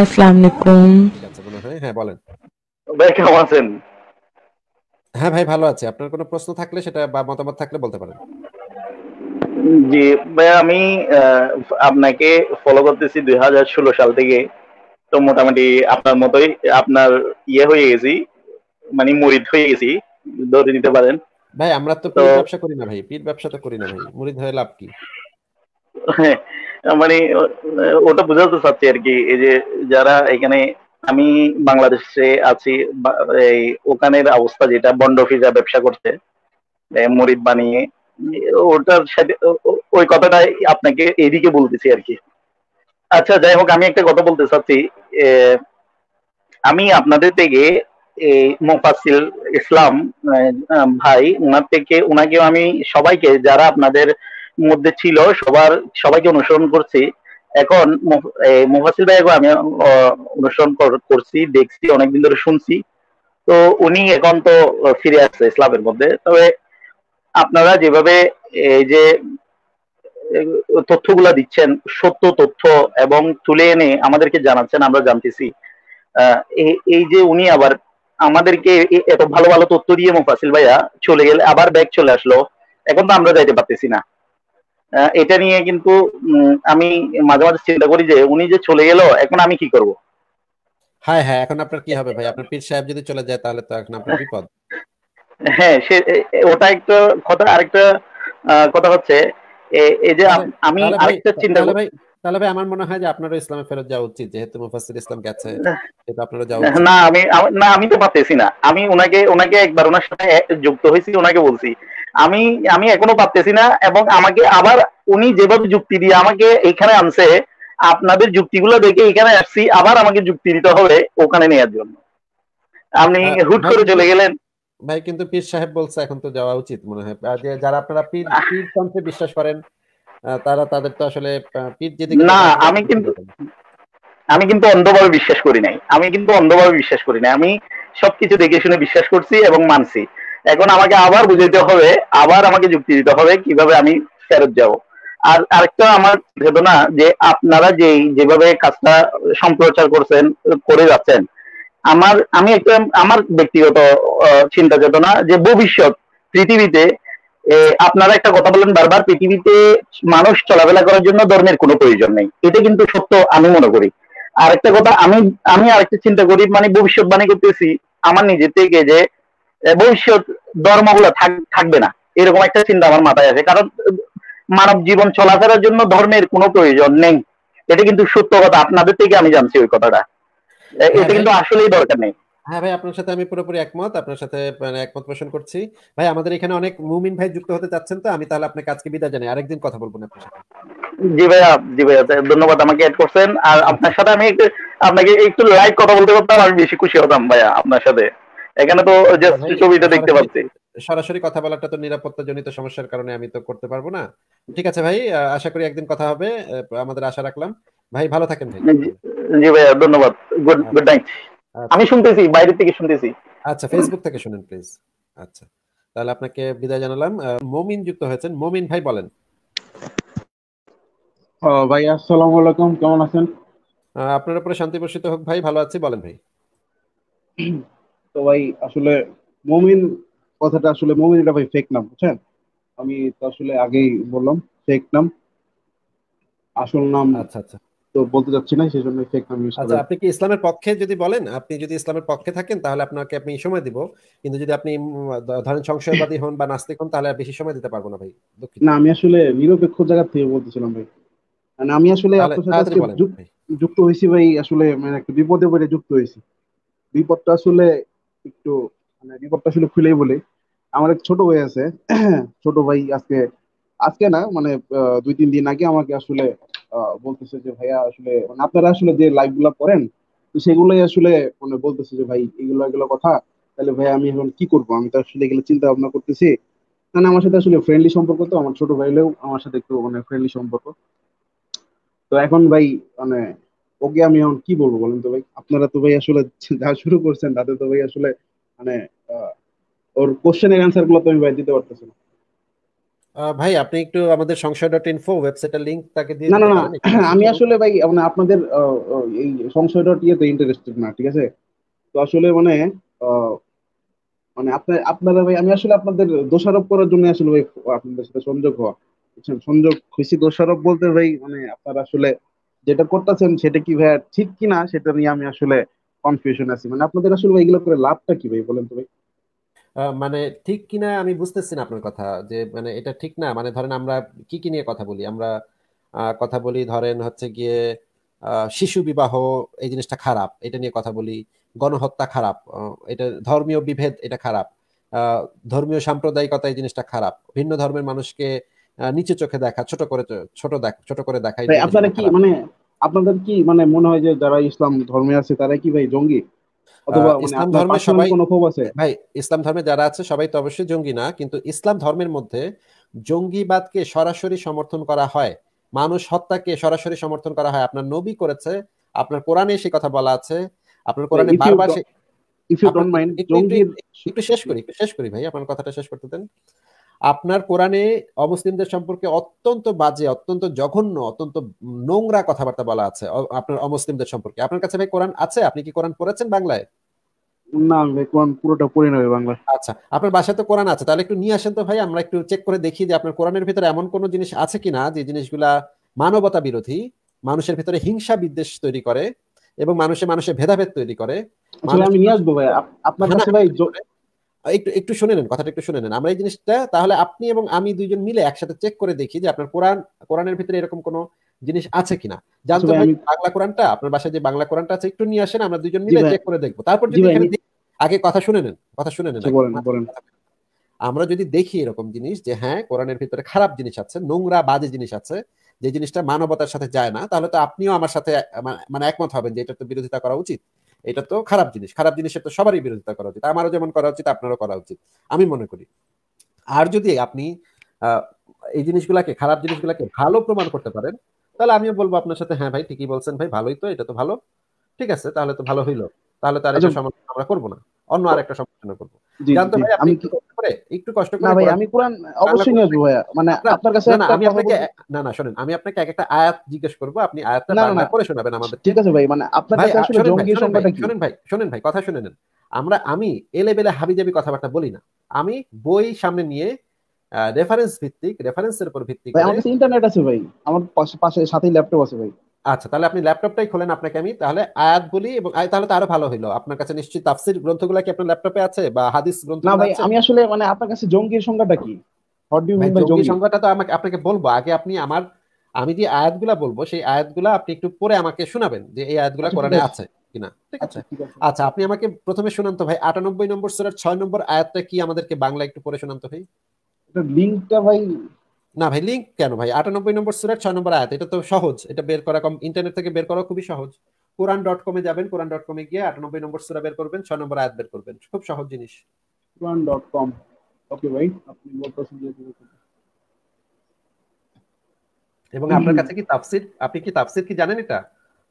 আসসালামু আলাইকুম হ্যাঁ বলেন ভাই কেমন আছেন হ্যাঁ ভাই ভালো আছে আপনার কোনো প্রশ্ন থাকলে সেটা বা মতামত থাকলে বলতে পারেন জি ভাই আমি আপনাকে ফলো করতেছি দুই হাজার ষোলো সাল থেকে তো মোটামুটি আপনার মতোই আপনার ইয়ে হয়ে গেছি মানে মরিদ হয়ে গেছি ধরে নিতে পারেন ভাই আমরা তো ব্যবসা করি না ভাই পীর ব্যবসা তো করি না ভাই মরিদ হয়ে লাভ কি হ্যাঁ, মানে ওটা বোঝাতে চাচ্ছি আর কি এই যে যারা এখানে আমি বাংলাদেশে আছি এই ওখানের অবস্থা যেটা বন্ড অফিসা ব্যবসা করছে মরিদ বানিয়ে ওটার সাথে ওই কথাটা আপনাকে এদিকে বলতেছি আর কি আচ্ছা যাই হোক আমি একটা কথা বলতে চাচ্ছি আমি আপনাদের থেকে এই মোফাসিল ইসলাম ভাই ওনার থেকে ওনাকে আমি সবাইকে যারা আপনাদের মধ্যে ছিল সবার সবাইকে অনুসরণ করছি এখন মুফাসিল ভাই আমি অনুসরণ করছি দেখছি অনেকদিন ধরে শুনছি তো উনি এখন তো ফিরে আসছে ইসলামের মধ্যে তবে আপনারা যেভাবে এই যে তথ্যগুলা দিচ্ছেন সত্য তথ্য এবং তুলে এনে আমাদেরকে জানাচ্ছেন আমরা জানতেছি এই যে উনি আবার আমাদেরকে এত ভালো ভালো তথ্য দিয়ে মুফাসিল ভাইয়া চলে গেলে আবার ব্যাগ চলে আসলো এখন তো আমরা যাইতে পারতেছি না এটা নিয়ে কিন্তু আমি মাঝে মাঝে চিন্তা করি যে উনি যে চলে গেল এখন আমি কি করব হ্যাঁ হ্যাঁ এখন আপনার কি হবে ভাই আপনার পীর সাহেব যদি চলে যায় তাহলে তো এখন আপনার বিপদ হ্যাঁ সে ওটা একটু কথা আরেকটা কথা হচ্ছে এই যে আমি আরেকটা চিন্তা করি তাহলে ভাই আমার মনে হয় যে আপনারও ইসলামে ফেরত যাওয়া উচিত যেহেতু মুফাসসির ইসলাম গেছে সেটা আপনারও যাওয়া উচিত না আমি না আমি তো পাতেছি না আমি ওনাকে ওনাকে একবার ওনার সাথে যুক্ত হইছি ওনাকে বলছি আমি আমি এখনো পারতেছি না এবং আমাকে আবার উনি যেভাবে যুক্তি দিয়ে আমাকে এখানে আনছে আপনাদের যুক্তিগুলো দেখে এখানে আসছি আবার আমাকে যুক্তি দিতে হবে ওখানে নেওয়ার জন্য আপনি হ্যাঁ, হুট করে চলে গেলেন ভাই কিন্তু পীর সাহেব বলছে এখন তো যাওয়া উচিত মনে হয় যারা আপনারা পীর পীর তন্ত্রে বিশ্বাস করেন তারা তাদের তো আসলে পীর যেদিকে না আমি কিন্তু আমি কিন্তু অন্ধভাবে বিশ্বাস করি নাই আমি কিন্তু অন্ধভাবে বিশ্বাস করি নাই আমি সবকিছু দেখে শুনে বিশ্বাস করছি এবং মানছি এখন আমাকে আবার বুঝাইতে হবে আবার আমাকে যুক্তি দিতে হবে কিভাবে আমি ফেরত যাব আর আরেকটা আমার চেতনা যে আপনারা যে যেভাবে কাজটা সম্প্রচার করছেন করে যাচ্ছেন আমার আমি একটা আমার ব্যক্তিগত চিন্তা চেতনা যে ভবিষ্যৎ পৃথিবীতে আপনারা একটা কথা বলেন বারবার পৃথিবীতে মানুষ চলাফেলা করার জন্য ধর্মের কোনো প্রয়োজন নেই এটা কিন্তু সত্য আমি মনে করি আরেকটা কথা আমি আমি আরেকটা চিন্তা করি মানে ভবিষ্যৎবাণী করতেছি আমার নিজের থেকে যে ভবিষ্যৎ ধর্মগুলো থাকবে না এরকম একটা চিন্তা আমার মাথায় আছে কারণ মানব জীবন চলাচলের জন্য ধর্মের কোনো প্রয়োজন নেই এটা কিন্তু সত্য কথা আপনাদের থেকে আমি জানছি ওই কথাটা হ্যাঁ এটা কিন্তু আসলেই দরকার নেই হ্যাঁ ভাই আপনার সাথে আমি পুরোপুরি একমত আপনার সাথে মানে একমত পোষণ করছি ভাই আমাদের এখানে অনেক মুমিন ভাই যুক্ত হতে চাচ্ছেন তো আমি তাহলে আপনাকে আজকে বিদায় জানাই আরেকদিন কথা বলবো না আপনার সাথে জি ভাইয়া জি ভাইয়া ধন্যবাদ আমাকে এড করছেন আর আপনার সাথে আমি একটু আপনাকে একটু লাইক কথা বলতে পারতাম আমি বেশি খুশি হতাম ভাইয়া আপনার সাথে এখানে তো জাস্ট মানে ছবিটা দেখতে পাচ্ছি সরাসরি কথা বলাটা তো নিরাপত্তা জনিত সমস্যার কারণে আমি তো করতে পারবো না ঠিক আছে ভাই আশা করি একদিন কথা হবে আমাদের আশা রাখলাম ভাই ভালো থাকেন ভাই জি ভাইয়া ধন্যবাদ গুড গুড নাইট আমি শুনতেছি বাইরে থেকে শুনতেছি আচ্ছা ফেসবুক থেকে শুনেন প্লিজ আচ্ছা তাহলে আপনাকে বিদায় জানালাম মমিন যুক্ত হয়েছেন মমিন ভাই বলেন ভাই আসসালামু আলাইকুম কেমন আছেন আপনার উপরে শান্তি বর্ষিত হোক ভাই ভালো আছি বলেন ভাই তো ভাই আসলে মমিন কথাটা আসলে মমিন এটা ভাই ফেক নাম বুঝছেন আমি তো আসলে আগেই বললাম ফেক নাম আসল নাম আচ্ছা আচ্ছা তো বলতে চাচ্ছি না সেই ফেক নাম ইউজ আচ্ছা আপনি কি ইসলামের পক্ষে যদি বলেন আপনি যদি ইসলামের পক্ষে থাকেন তাহলে আপনাকে আপনি সময় দিব কিন্তু যদি আপনি ধরেন সংশয়বাদী হন বা নাস্তিক হন তাহলে বেশি সময় দিতে পারবো না ভাই না আমি আসলে নিরপেক্ষ জায়গা থেকে বলতেছিলাম ভাই মানে আমি আসলে যুক্ত হয়েছি ভাই আসলে মানে একটা বিপদে পড়ে যুক্ত হয়েছি বিপদটা আসলে একটু মানে বিপদটা শুধু খুলেই বলি আমার এক ছোট ভাই আছে ছোট ভাই আজকে আজকে না মানে দুই তিন দিন আগে আমাকে আসলে বলতেছে যে ভাইয়া আসলে মানে আপনারা আসলে যে লাইভ গুলা করেন তো সেগুলোই আসলে মানে বলতেছে যে ভাই এগুলো এগুলো কথা তাহলে ভাই আমি এখন কি করবো আমি তো আসলে এগুলো চিন্তা ভাবনা করতেছি মানে আমার সাথে আসলে ফ্রেন্ডলি সম্পর্ক তো আমার ছোট ভাইলেও আমার সাথে একটু মানে ফ্রেন্ডলি সম্পর্ক তো এখন ভাই মানে ওকে আমি এখন কি বলবো বলেন তো ভাই আপনারা তো ভাই আসলে যা শুরু করছেন তাতে তো ভাই আসলে মানে ওর কোশ্চেনের অ্যান্সার গুলো তো আমি ভাই দিতে পারতেছি না ভাই আপনি একটু আমাদের সংশয় ডট ইনফো ওয়েবসাইটের লিংক তাকে দিয়ে না না না আমি আসলে ভাই মানে আপনাদের এই সংশয় ডট ইন্টারেস্টেড না ঠিক আছে তো আসলে মানে মানে আপনি আপনারা ভাই আমি আসলে আপনাদের দোষারোপ করার জন্য আসলে ভাই আপনাদের সাথে সংযোগ হওয়া বুঝছেন সংযোগ খুশি দোষারোপ বলতে ভাই মানে আপনারা আসলে যেটা করতেছেন সেটা কি ভাই ঠিক কিনা সেটা নিয়ে আমি আসলে কনফিউশন আছি মানে আপনাদের আসলে এগুলো করে লাভটা কি ভাই বলেন তো ভাই মানে ঠিক কিনা আমি বুঝতেছি না আপনার কথা যে মানে এটা ঠিক না মানে ধরেন আমরা কি কি নিয়ে কথা বলি আমরা কথা বলি ধরেন হচ্ছে গিয়ে শিশু বিবাহ এই জিনিসটা খারাপ এটা নিয়ে কথা বলি গণহত্যা খারাপ এটা ধর্মীয় বিভেদ এটা খারাপ ধর্মীয় সাম্প্রদায়িকতা এই জিনিসটা খারাপ ভিন্ন ধর্মের মানুষকে নিচে চোখে দেখা ছোট করে ছোট দেখ ছোট করে দেখাই আপনারা কি মানে আপনাদের কি মানে মনে হয় যে যারা ইসলাম ধর্মে আছে তারা কি ভাই জঙ্গি মানে ইসলাম ধর্মে সবাই ভাই ইসলাম ধর্মে যারা আছে সবাই তো অবশ্যই জঙ্গি না কিন্তু ইসলাম ধর্মের মধ্যে জঙ্গিবাদকে সরাসরি সমর্থন করা হয় মানুষ হত্যাকে সরাসরি সমর্থন করা হয় আপনার নবী করেছে আপনার কোরআনে সেই কথা বলা আছে আপনার কোরআনে বারবার একটু শেষ করি শেষ করি ভাই আপনার কথাটা শেষ করতে দেন আপনার কোরআনে অমুসলিমদের সম্পর্কে অত্যন্ত বাজে অত্যন্ত জঘন্য অত্যন্ত নোংরা কথাবার্তা বলা আছে আপনার অমুসলিমদের সম্পর্কে আপনার কাছে ভাই কোরআন আছে আপনি কি কোরআন পড়েছেন বাংলায় না ভাই কোরআন পুরোটা বাংলা আচ্ছা আপনার বাসায় তো কোরআন আছে তাহলে একটু নিয়ে আসেন তো ভাই আমরা একটু চেক করে দেখি যে আপনার কোরআনের ভিতরে এমন কোনো জিনিস আছে কিনা যে জিনিসগুলা মানবতা বিরোধী মানুষের ভিতরে হিংসা বিদ্বেষ তৈরি করে এবং মানুষে মানুষে ভেদাভেদ তৈরি করে আচ্ছা আমি নিয়ে আসবো ভাই আপনার কাছে ভাই একটু একটু শুনে নেন কথাটা একটু শুনে নেন আমরা এই জিনিসটা তাহলে আপনি এবং আমি দুইজন মিলে একসাথে চেক করে দেখি যে আপনার কোরআন কোরআনের ভিতরে এরকম কোন জিনিস আছে কিনা জানতে আচ্ছা বাংলা কোরআনটা আপনার বাসায় যে বাংলা কোরআনটা আছে একটু নিয়ে আসেন আমরা দুইজন মিলে চেক করে দেখবো তারপর যদি আগে কথা শুনে নেন কথা আচ্ছা, শুনে নেন আমরা যদি দেখি এরকম জিনিস যে হ্যাঁ কোরআনের ভিতরে খারাপ জিনিস আছে নোংরা বাজে জিনিস আছে যে জিনিসটা মানবতার সাথে যায় না তাহলে তো আপনিও আমার সাথে মানে, মানে একমত হবেন যে এটা তো বিরোধিতা করা উচিত এটা তো খারাপ জিনিস খারাপ জিনিসের তো সবারই বিরোধিতা করা উচিত আমারও যেমন করা উচিত আপনারও করা উচিত আমি মনে করি আর যদি আপনি এই জিনিসগুলাকে খারাপ জিনিসগুলাকে ভালো প্রমাণ করতে পারেন তাহলে আমিও বলবো আপনার সাথে হ্যাঁ ভাই ঠিকই বলছেন ভাই ভালোই তো এটা তো ভালো ঠিক আছে তাহলে তো ভালো হইলো তাহলে তার আচ্ছা, এটা সমালোচনা আমরা করব না অন্য আরেকটা সমালোচনা করব জানতে ভাই আপনি কি করতে পারে একটু কষ্ট করে ভাই আমি কোরআন অবশ্যই নিয়ে ভাই মানে আপনার কাছে না আমি আপনাকে না না শুনেন আমি আপনাকে এক একটা আয়াত জিজ্ঞেস করব আপনি আয়াতটা বাংলা করে শোনাবেন আমাদের ঠিক আছে ভাই মানে আপনার কাছে আসলে জঙ্গি সংখ্যাটা কি শুনেন ভাই শুনেন ভাই কথা শুনে নেন আমরা আমি এলেবেলে হাবিজাবি কথাবার্তা বলি না আমি বই সামনে নিয়ে রেফারেন্স ভিত্তিক রেফারেন্সের উপর ভিত্তি করে আমার ইন্টারনেট আছে ভাই আমার পাশে সাথে ল্যাপটপ আছে ভাই আচ্ছা তাহলে আপনি ল্যাপটপটাই খোলেন আপনাকে আমি তাহলে আয়াতগুলি এবং তাহলে তো আরো ভালো হলো আপনার কাছে নিশ্চিত তাফসির গ্রন্থগুলো কি আপনার ল্যাপটপে আছে বা হাদিস গ্রন্থ না ভাই আমি আসলে মানে আপনার কাছে জঙ্গির সংজ্ঞাটা কি হোয়াট ডু মিন বাই জঙ্গি সংজ্ঞাটা তো আমাকে আপনাকে বলবো আগে আপনি আমার আমি যে আয়াতগুলা বলবো সেই আয়াতগুলা আপনি একটু পরে আমাকে শোনাবেন যে এই আয়াতগুলো আচ্ছা, কোরআনে আছে কিনা আচ্ছা, ঠিক আছে আচ্ছা আপনি আমাকে প্রথমে শুনান তো ভাই 98 নম্বর সূরার 6 নম্বর আয়াতটা কি আমাদেরকে বাংলা একটু পরে শোনান তো ভাই লিংকটা ভাই না ভাই লিঙ্ক কেন ভাই আটানব্বই নম্বর সুরাট ছয় নম্বর আয়াত এটা তো সহজ এটা বের করা কম ইন্টারনেট থেকে বের করা খুবই সহজ কোরআন ডট কমে যাবেন কোরআন ডট কমে গিয়ে আটানব্বই নম্বর সুরা বের করবেন ছয় নম্বর আয়াত বের করবেন খুব সহজ জিনিস কোরআন ডট কম ওকে ভাই আপনি এবং আপনার কাছে কি তাফসির আপনি কি তাফসির কি জানেন এটা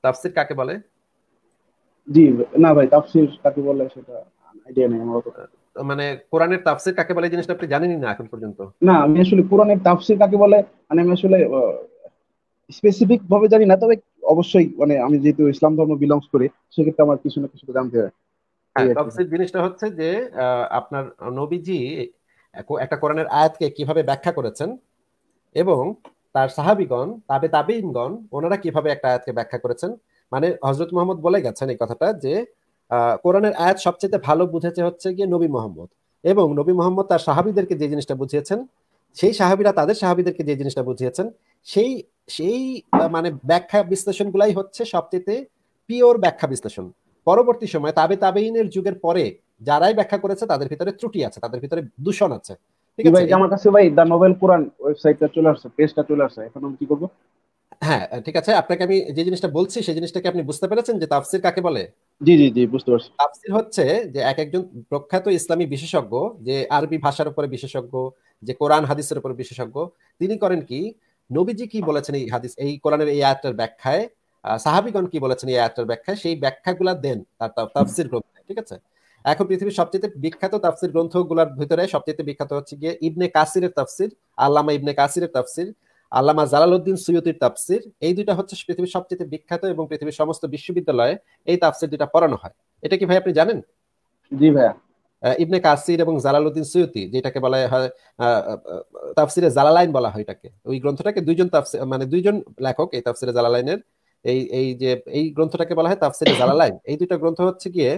তাফসির কাকে বলে জি না ভাই তাফসির কাকে বলে সেটা আইডিয়া নেই আমার অতটা মানে কোরআনের তাফসির কাকে বলে জিনিসটা আপনি জানেনই না এখন পর্যন্ত না আমি আসলে কোরআনের তাফসির কাকে বলে মানে আমি আসলে স্পেসিফিক ভাবে জানি না তবে অবশ্যই মানে আমি যেহেতু ইসলাম ধর্ম বিলংস করি সেক্ষেত্রে আমার কিছু না কিছু জানতে হয় হ্যাঁ, তাফসির জিনিসটা হচ্ছে যে আপনার নবীজি একটা কোরআনের আয়াতকে কিভাবে ব্যাখ্যা করেছেন এবং তার সাহাবিগণ তাবে তাবেইনগণ ওনারা কিভাবে একটা আয়াতকে ব্যাখ্যা করেছেন মানে হজরত মোহাম্মদ বলে গেছেন এই কথাটা যে কোরআনের আয়াত সবচেয়ে ভালো বুঝেছে হচ্ছে গিয়ে নবী মোহাম্মদ এবং নবী মোহাম্মদ তার সাহাবিদেরকে যে জিনিসটা বুঝিয়েছেন সেই সাহাবিরা তাদের সাহাবিদেরকে যে জিনিসটা বুঝিয়েছেন সেই সেই মানে ব্যাখ্যা বিশ্লেষণ গুলাই হচ্ছে সবচেয়ে পিওর ব্যাখ্যা বিশ্লেষণ পরবর্তী সময় তাবে তাবেইনের যুগের পরে যারাই ব্যাখ্যা করেছে তাদের ভিতরে ত্রুটি আছে তাদের ভিতরে দূষণ আছে ঠিক আছে আমার কাছে ভাই দা নোবেল কোরআন ওয়েবসাইটটা চলে আসছে পেজটা চলে আসছে এখন আমি কি করব হ্যাঁ ঠিক আছে আপনাকে আমি যে জিনিসটা বলছি সেই জিনিসটাকে আপনি বুঝতে পেরেছেন যে তাফসির কাকে বলে জি জি জি বুঝতে পারছি তাফসির হচ্ছে যে এক একজন প্রখ্যাত ইসলামী বিশেষজ্ঞ যে আরবি ভাষার উপরে বিশেষজ্ঞ যে কোরআন হাদিসের উপরে বিশেষজ্ঞ তিনি করেন কি নবীজি কি বলেছেন এই হাদিস এই কোরআনের এই আয়াতটার ব্যাখ্যায় সাহাবিগণ কি বলেছেন এই আয়াতটার ব্যাখ্যায় সেই ব্যাখ্যাগুলা দেন তার তাফসির গ্রন্থে ঠিক আছে এখন পৃথিবীর সবচেয়ে বিখ্যাত তাফসির গ্রন্থগুলোর ভিতরে সবচেয়ে বিখ্যাত হচ্ছে গিয়ে ইবনে কাসিরের তাফসির আল্লামা ইবনে কাসিরের তাফসির আল্লামা জালালউদ্দিন সুয়ুতির তাফসির এই দুইটা হচ্ছে পৃথিবীর সবচেয়ে বিখ্যাত এবং পৃথিবীর সমস্ত বিশ্ববিদ্যালয়ে এই তাফসির দুইটা পড়ানো হয় এটা কি ভাই আপনি জানেন জি ভাইয়া ইবনে কাসির এবং জালালউদ্দিন সুয়ুতি যেটাকে বলা হয় তাফসিরে জালালাইন বলা হয় এটাকে ওই গ্রন্থটাকে দুইজন তাফসির মানে দুইজন লেখক এই তাফসিরে জালালাইনের এই এই যে এই গ্রন্থটাকে বলা হয় তাফসিরে জালালাইন এই দুইটা গ্রন্থ হচ্ছে গিয়ে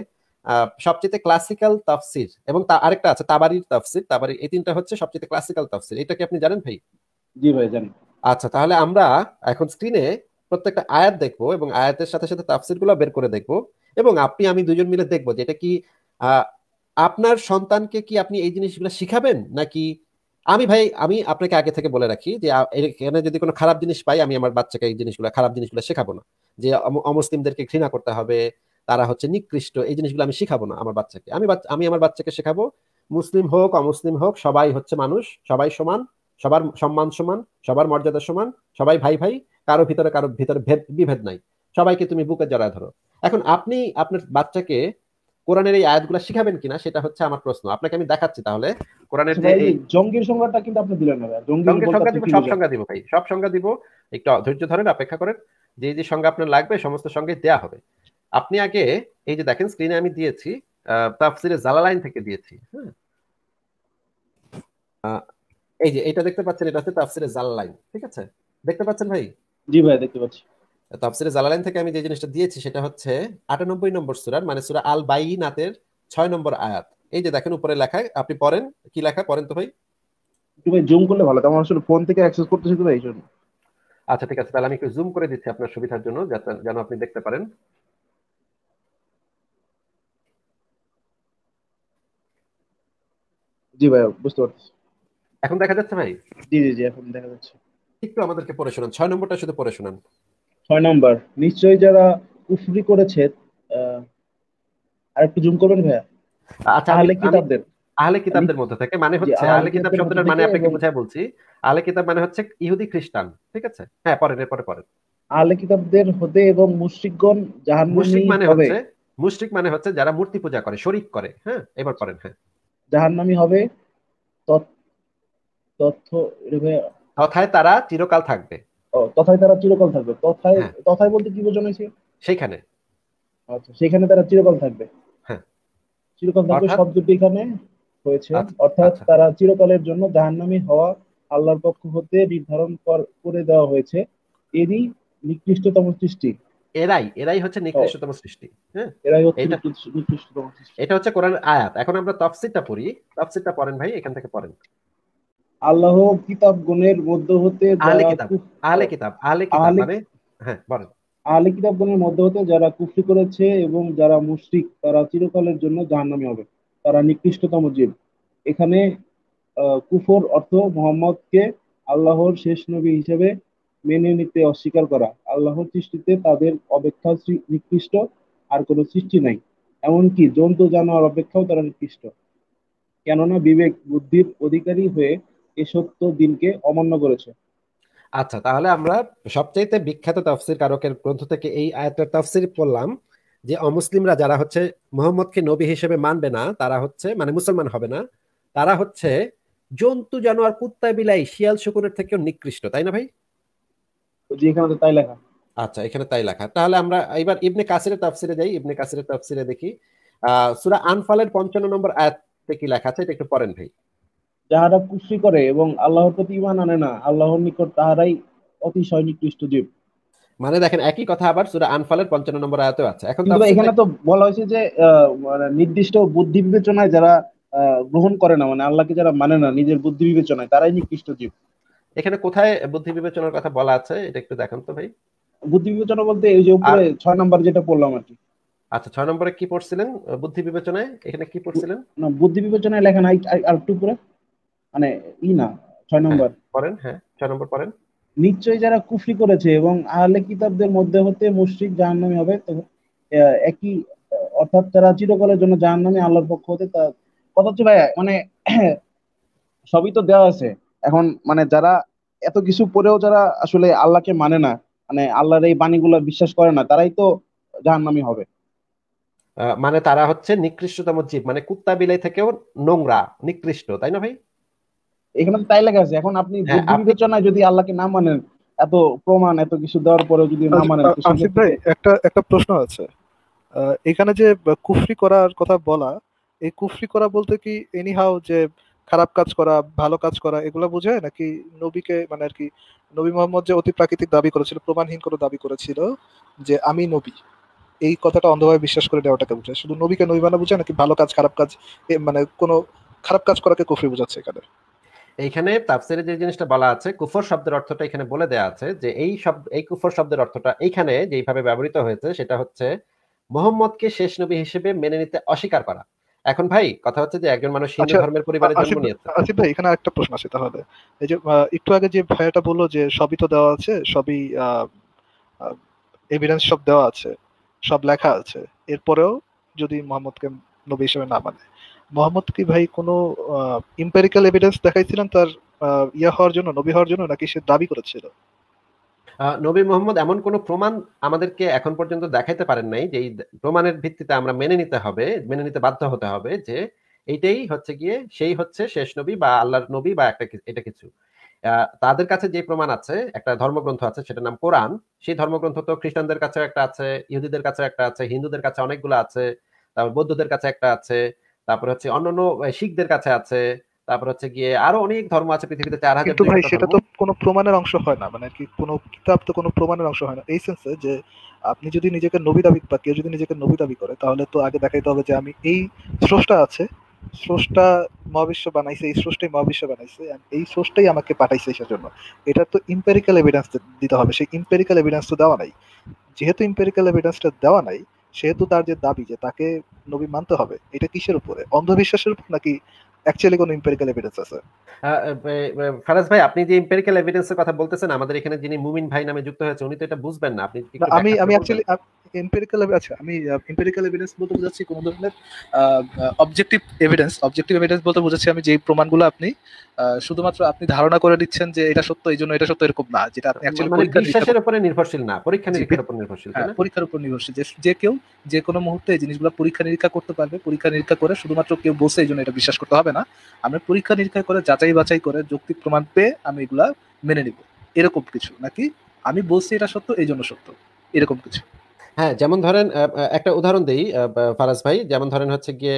সবচেয়ে ক্লাসিক্যাল তাফসির এবং আরেকটা আছে তাবারির তাফসির তাবারি এই তিনটা হচ্ছে সবচেয়ে ক্লাসিক্যাল তাফসির এটাকে আপনি জানেন ভাই জি ভাই জানি আচ্ছা তাহলে আমরা এখন স্ক্রিনে প্রত্যেকটা আয়াত দেখব এবং আয়াতের সাথে সাথে তাফসির তাফসিরগুলো বের করে দেখব এবং আপনি আমি দুজন মিলে দেখব যে এটা কি আপনার সন্তানকে কি আপনি এই জিনিসগুলো শিখাবেন নাকি আমি ভাই আমি আপনাকে আগে থেকে বলে রাখি যে এখানে যদি কোনো খারাপ জিনিস পাই আমি আমার বাচ্চাকে এই জিনিসগুলো খারাপ জিনিসগুলো শেখাবো না যে অমুসলিমদেরকে ঘৃণা করতে হবে তারা হচ্ছে নিকৃষ্ট এই জিনিসগুলো আমি শেখাবো না আমার বাচ্চাকে আমি আমি আমার বাচ্চাকে শেখাবো মুসলিম হোক অমুসলিম হোক সবাই হচ্ছে মানুষ সবাই সমান সবার সম্মান সমান সবার মর্যাদা সমান সবাই ভাই ভাই কারো ভিতরে কারো ভিতরে ভেদ বিভেদ নাই সবাইকে তুমি বুকে জড়ায় ধরো এখন আপনি আপনার বাচ্চাকে কোরআনের এই আয়াতগুলো শিখাবেন কিনা সেটা হচ্ছে আমার প্রশ্ন আপনাকে আমি দেখাচ্ছি তাহলে কোরআনের জঙ্গির সংজ্ঞাটা কিন্তু আপনি দিলেন না জঙ্গির সংজ্ঞা দিব সব সংজ্ঞা দিব ভাই সব সংজ্ঞা দিব একটু ধৈর্য ধরেন অপেক্ষা করেন যে যে সংজ্ঞা আপনার লাগবে সমস্ত সঙ্গে দেয়া হবে আপনি আগে এই যে দেখেন স্ক্রিনে আমি দিয়েছি তাফসিরে জালালাইন থেকে দিয়েছি হ্যাঁ এই যে এটা দেখতে পাচ্ছেন এটা হচ্ছে তাফসিরে জালালাইন ঠিক আছে দেখতে পাচ্ছেন ভাই জি ভাই দেখতে পাচ্ছি তাফসিরে জালালাইন থেকে আমি যে জিনিসটা দিয়েছি সেটা হচ্ছে 98 নম্বর সূরার মানে সূরা আল বাইনাতের 6 নম্বর আয়াত এই যে দেখেন উপরে লেখা আপনি পড়েন কি লেখা পড়েন তো ভাই তুমি জুম করলে ভালো তোমার আসলে ফোন থেকে অ্যাক্সেস করতে শুধু এই জন্য আচ্ছা ঠিক আছে তাহলে আমি একটু জুম করে দিচ্ছি আপনার সুবিধার জন্য যাতে যেন আপনি দেখতে পারেন জি ভাই বুঝতে পারছি এখন দেখা যাচ্ছে ভাই জি জি জি এখন দেখা যাচ্ছে একটু আমাদেরকে পড়ে শোনান ছয় নম্বরটা শুধু পড়ে শোনান ছয় নম্বর নিশ্চয়ই যারা কুফরি করেছে আর একটু জুম করবেন ভাইয়া আচ্ছা তাহলে কিতাবদের আহলে কিতাবদের মধ্যে থেকে মানে হচ্ছে আহলে কিতাব শব্দটার মানে আপনাকে বোঝায় বলছি আহলে কিতাব মানে হচ্ছে ইহুদি খ্রিস্টান ঠিক আছে হ্যাঁ পরে পরে পরে আহলে কিতাবদের হতে এবং মুশরিকগণ জাহান্নামী মুশরিক মানে হচ্ছে মুশরিক মানে হচ্ছে যারা মূর্তি পূজা করে শরীক করে হ্যাঁ এবার পড়েন হ্যাঁ জাহান্নামী হবে তত তথ্য তথায় তারা চিরকাল থাকবে তথায় তারা চিরকাল থাকবে তথায় তথায় বলতে কি বোঝানো হয়েছে সেখানে আচ্ছা সেখানে তারা চিরকাল থাকবে হ্যাঁ চিরকাল থাকবে শব্দটি এখানে হয়েছে আচ্ছা, আচ্ছা। অর্থাৎ তারা চিরকালের জন্য জাহান্নামী হওয়া আল্লাহর পক্ষ হতে নির্ধারণ করে দেওয়া হয়েছে এরই নিকৃষ্টতম সৃষ্টি এরাই এরাই হচ্ছে নিকৃষ্টতম সৃষ্টি হ্যাঁ এরাই হচ্ছে এটা হচ্ছে কোরআন আয়াত এখন আমরা তফসিরটা পড়ি তফসিরটা পড়েন ভাই এখান থেকে পড়েন আল্লাহ কিতাব গুণের মধ্য হতে আলে কিতাব আহলে কিতাব আহলে কিতাব মানে হ্যাঁ বলেন আহলে কিতাবগণের মধ্য হতে যারা কুফরি করেছে এবং যারা মুশরিক তারা চিরকালের জন্য জাহান্নামী হবে তারা নিকৃষ্টতম জীব এখানে কুফর অর্থ মোহাম্মদকে আল্লাহর শেষ নবী হিসেবে মেনে নিতে অস্বীকার করা আল্লাহর সৃষ্টিতে তাদের অপেক্ষা নিকৃষ্ট আর কোন সৃষ্টি নাই এমনকি জন্তু জানোয়ার অপেক্ষাও তারা নিকৃষ্ট কেননা বিবেক বুদ্ধির অধিকারী হয়ে এ সত্য দিনকে অমান্য করেছে আচ্ছা তাহলে আমরা সবচেয়ে বিখ্যাত তাফসির কারকের গ্রন্থ থেকে এই আয়াতের তাফসির পড়লাম যে অমুসলিমরা যারা হচ্ছে মোহাম্মদকে নবী হিসেবে মানবে না তারা হচ্ছে মানে মুসলমান হবে না তারা হচ্ছে জন্তু জানোয়ার কুত্তা বিলাই শিয়াল শকুনের থেকেও নিকৃষ্ট তাই না ভাই এখানে তাই লেখা আচ্ছা এখানে তাই লেখা তাহলে আমরা এবার ইবনে কাসিরের তাফসিরে যাই ইবনে কাসিরের তাফসিরে দেখি সূরা আনফালের পঞ্চান্ন নম্বর আয়াতে কি লেখা আছে এটা একটু পড়েন ভাই যাহারা কুফরি করে এবং আল্লাহর প্রতি ইমান আনে না আল্লাহর নিকট তাহারাই অতিশয় নিকৃষ্ট জীব মানে দেখেন একই কথা আবার সূরা আনফালের 55 নম্বর আয়াতেও আছে এখন এখানে তো বলা হয়েছে যে মানে নির্দিষ্ট বুদ্ধি বিবেচনায় যারা গ্রহণ করে না মানে আল্লাহকে যারা মানে না নিজের বুদ্ধি বিবেচনায় তারাই নিকৃষ্ট জীব এখানে কোথায় বুদ্ধি বিবেচনার কথা বলা আছে এটা একটু দেখেন তো ভাই বুদ্ধি বিবেচনা বলতে এই যে উপরে 6 নম্বর যেটা পড়লাম আর কি আচ্ছা 6 নম্বরে কি পড়ছিলেন বুদ্ধি বিবেচনায় এখানে কি পড়ছিলেন না বুদ্ধি বিবেচনায় লেখা নাই আর একটু উপরে মানে ই না ছয় হ্যাঁ, নম্বর পড়েন হ্যাঁ ছয় নম্বর পড়েন নিশ্চয়ই যারা কুফরি করেছে এবং আহলে কিতাবদের মধ্যে হতে মুশরিক জাহান্নামী হবে একই অর্থাৎ তারা চিরকালের জন্য জাহান্নামী আল্লাহর পক্ষ হতে তা কথা হচ্ছে ভাই মানে সবই তো দেওয়া আছে এখন মানে যারা এত কিছু পরেও যারা আসলে আল্লাহকে মানে না মানে আল্লাহর এই বাণীগুলো বিশ্বাস করে না তারাই তো জাহান্নামী হবে মানে তারা হচ্ছে নিকৃষ্টতম জীব মানে কুত্তা বিলাই থেকেও নোংরা নিকৃষ্ট তাই না ভাই এখানে তাই লেখা আছে এখন আপনি হ্যাঁ, বিবেচনায় যদি আল্লাহকে না মানেন এত প্রমাণ এত কিছু দেওয়ার পরে যদি না মানেন একটা একটা প্রশ্ন আছে এখানে যে কুফরি করার কথা বলা এই কুফরি করা বলতে কি এনি যে খারাপ কাজ করা ভালো কাজ করা এগুলো বোঝায় নাকি নবীকে মানে আর কি নবী মোহাম্মদ যে অতি প্রাকৃতিক দাবি করেছিল প্রমাণহীন কোনো দাবি করেছিল যে আমি নবী এই কথাটা অন্ধভাবে বিশ্বাস করে দেওয়াটাকে বোঝায় শুধু নবীকে নবী মানা বোঝায় নাকি ভালো কাজ খারাপ কাজ মানে কোনো খারাপ কাজ করাকে কুফরি বোঝাচ্ছে এখানে এইখানে তাফসিরে যে জিনিসটা বলা আছে কুফর শব্দের অর্থটা এখানে বলে দেয়া আছে যে এই সব এই কুফর শব্দের অর্থটা এইখানে যেভাবে ব্যবহৃত হয়েছে সেটা হচ্ছে মোহাম্মদকে শেষ নবী হিসেবে মেনে নিতে অস্বীকার করা এখন ভাই কথা হচ্ছে যে একজন মানুষ হিন্দু আচ্ছা, ধর্মের পরিবারে জন্ম নিয়েছে আসিফ ভাই এখানে একটা প্রশ্ন আছে তাহলে এই যে একটু আগে যে ভাইটা বললো যে সবই তো দেওয়া আছে সবই এভিডেন্স সব দেওয়া আছে সব লেখা আছে এরপরেও যদি মোহাম্মদকে নবী হিসেবে না মানে মোহাম্মদ কি ভাই কোনো ইম্পেরিক্যাল এভিডেন্স দেখাইছিলেন তার ইয়া হওয়ার জন্য নবী হওয়ার জন্য নাকি সে দাবি করেছিল নবী মোহাম্মদ এমন কোন প্রমাণ আমাদেরকে এখন পর্যন্ত দেখাইতে পারেন নাই যে এই প্রমাণের ভিত্তিতে আমরা মেনে নিতে হবে মেনে নিতে বাধ্য হতে হবে যে এইটাই হচ্ছে গিয়ে সেই হচ্ছে শেষ নবী বা আল্লাহর নবী বা একটা এটা কিছু তাদের কাছে যে প্রমাণ আছে একটা ধর্মগ্রন্থ আছে সেটার নাম কোরআন সেই ধর্মগ্রন্থ তো খ্রিস্টানদের কাছে একটা আছে ইহুদিদের কাছে একটা আছে হিন্দুদের কাছে অনেকগুলো আছে তারপর বৌদ্ধদের কাছে একটা আছে তারপর হচ্ছে অন্যান্য শিখদের কাছে আছে তারপর হচ্ছে গিয়ে আরো অনেক ধর্ম আছে পৃথিবীতে চার হাজার কিন্তু ভাই সেটা তো কোন প্রমাণের অংশ হয় না মানে কি কোনো কিতাব তো কোন প্রমাণের অংশ হয় না এই সেন্সে যে আপনি যদি নিজেকে নবী দাবি বা কেউ যদি নিজেকে নবী দাবি করে তাহলে তো আগে দেখাইতে হবে যে আমি এই স্রষ্টা আছে স্রষ্টা মহাবিশ্ব বানাইছে এই স্রষ্টাই মহাবিশ্ব বানাইছে এই স্রষ্টাই আমাকে পাঠাইছে সেজন্য এটা তো ইম্পেরিক্যাল এভিডেন্স দিতে হবে সেই ইম্পেরিক্যাল এভিডেন্স তো দেওয়া নাই যেহেতু ইম্পেরিক্যাল এভিডেন্সটা দেওয়া নাই সেহেতু তার যে দাবি যে তাকে নবী মানতে হবে এটা কিসের উপরে অন্ধবিশ্বাসের উপর নাকি অ্যাকচুয়ালি কোনো ইম্পেরিক্যাল এভিডেন্স আছে হ্যাঁ, ফারাজ ভাই আপনি যে ইম্পেরিক্যাল এভিডেন্সের কথা বলতেছেন আমাদের এখানে যিনি মুমিন ভাই নামে যুক্ত হয়েছে উনি তো এটা বুঝবেন না আপনি আমি আমি অ্যাকচুয়ালি ইম্পেরিক্যাল আচ্ছা আমি ইম্পেরিক্যাল এভিডেন্স বলতে বুঝাচ্ছি কোন ধরনের অবজেক্টিভ এভিডেন্স অবজেক্টিভ এভিডেন্স বলতে বুঝাচ্ছি আমি যে প্রমাণগুলো আপনি শুধুমাত্র আপনি ধারণা করে দিচ্ছেন যে এটা সত্য এই জন্য এটা সত্য এরকম না যেটা আপনি অ্যাকচুয়ালি মানে বিশ্বাসের উপরে নির্ভরশীল না পরীক্ষা নিরীক্ষার উপর নির্ভরশীল হ্যাঁ, পরীক্ষার উপর নির্ভরশীল যে কেউ যে কোনো মুহূর্তে এই জিনিসগুলো পরীক্ষা নিরীক্ষা করতে পারবে পরীক্ষা নিরীক্ষা করে শুধুমাত্র কেউ বসে এই জন্য এটা বিশ্বাস করতে হবে না আমি পরীক্ষা নিরীক্ষা করে যাচাই বাছাই করে যৌক্তিক প্রমাণ পেয়ে আমি এগুলা মেনে নিব এরকম কিছু নাকি আমি বলছি এটা সত্য এই জন্য সত্য এরকম কিছু হ্যাঁ যেমন ধরেন একটা উদাহরণ দেই ফারাজ ভাই যেমন ধরেন হচ্ছে গিয়ে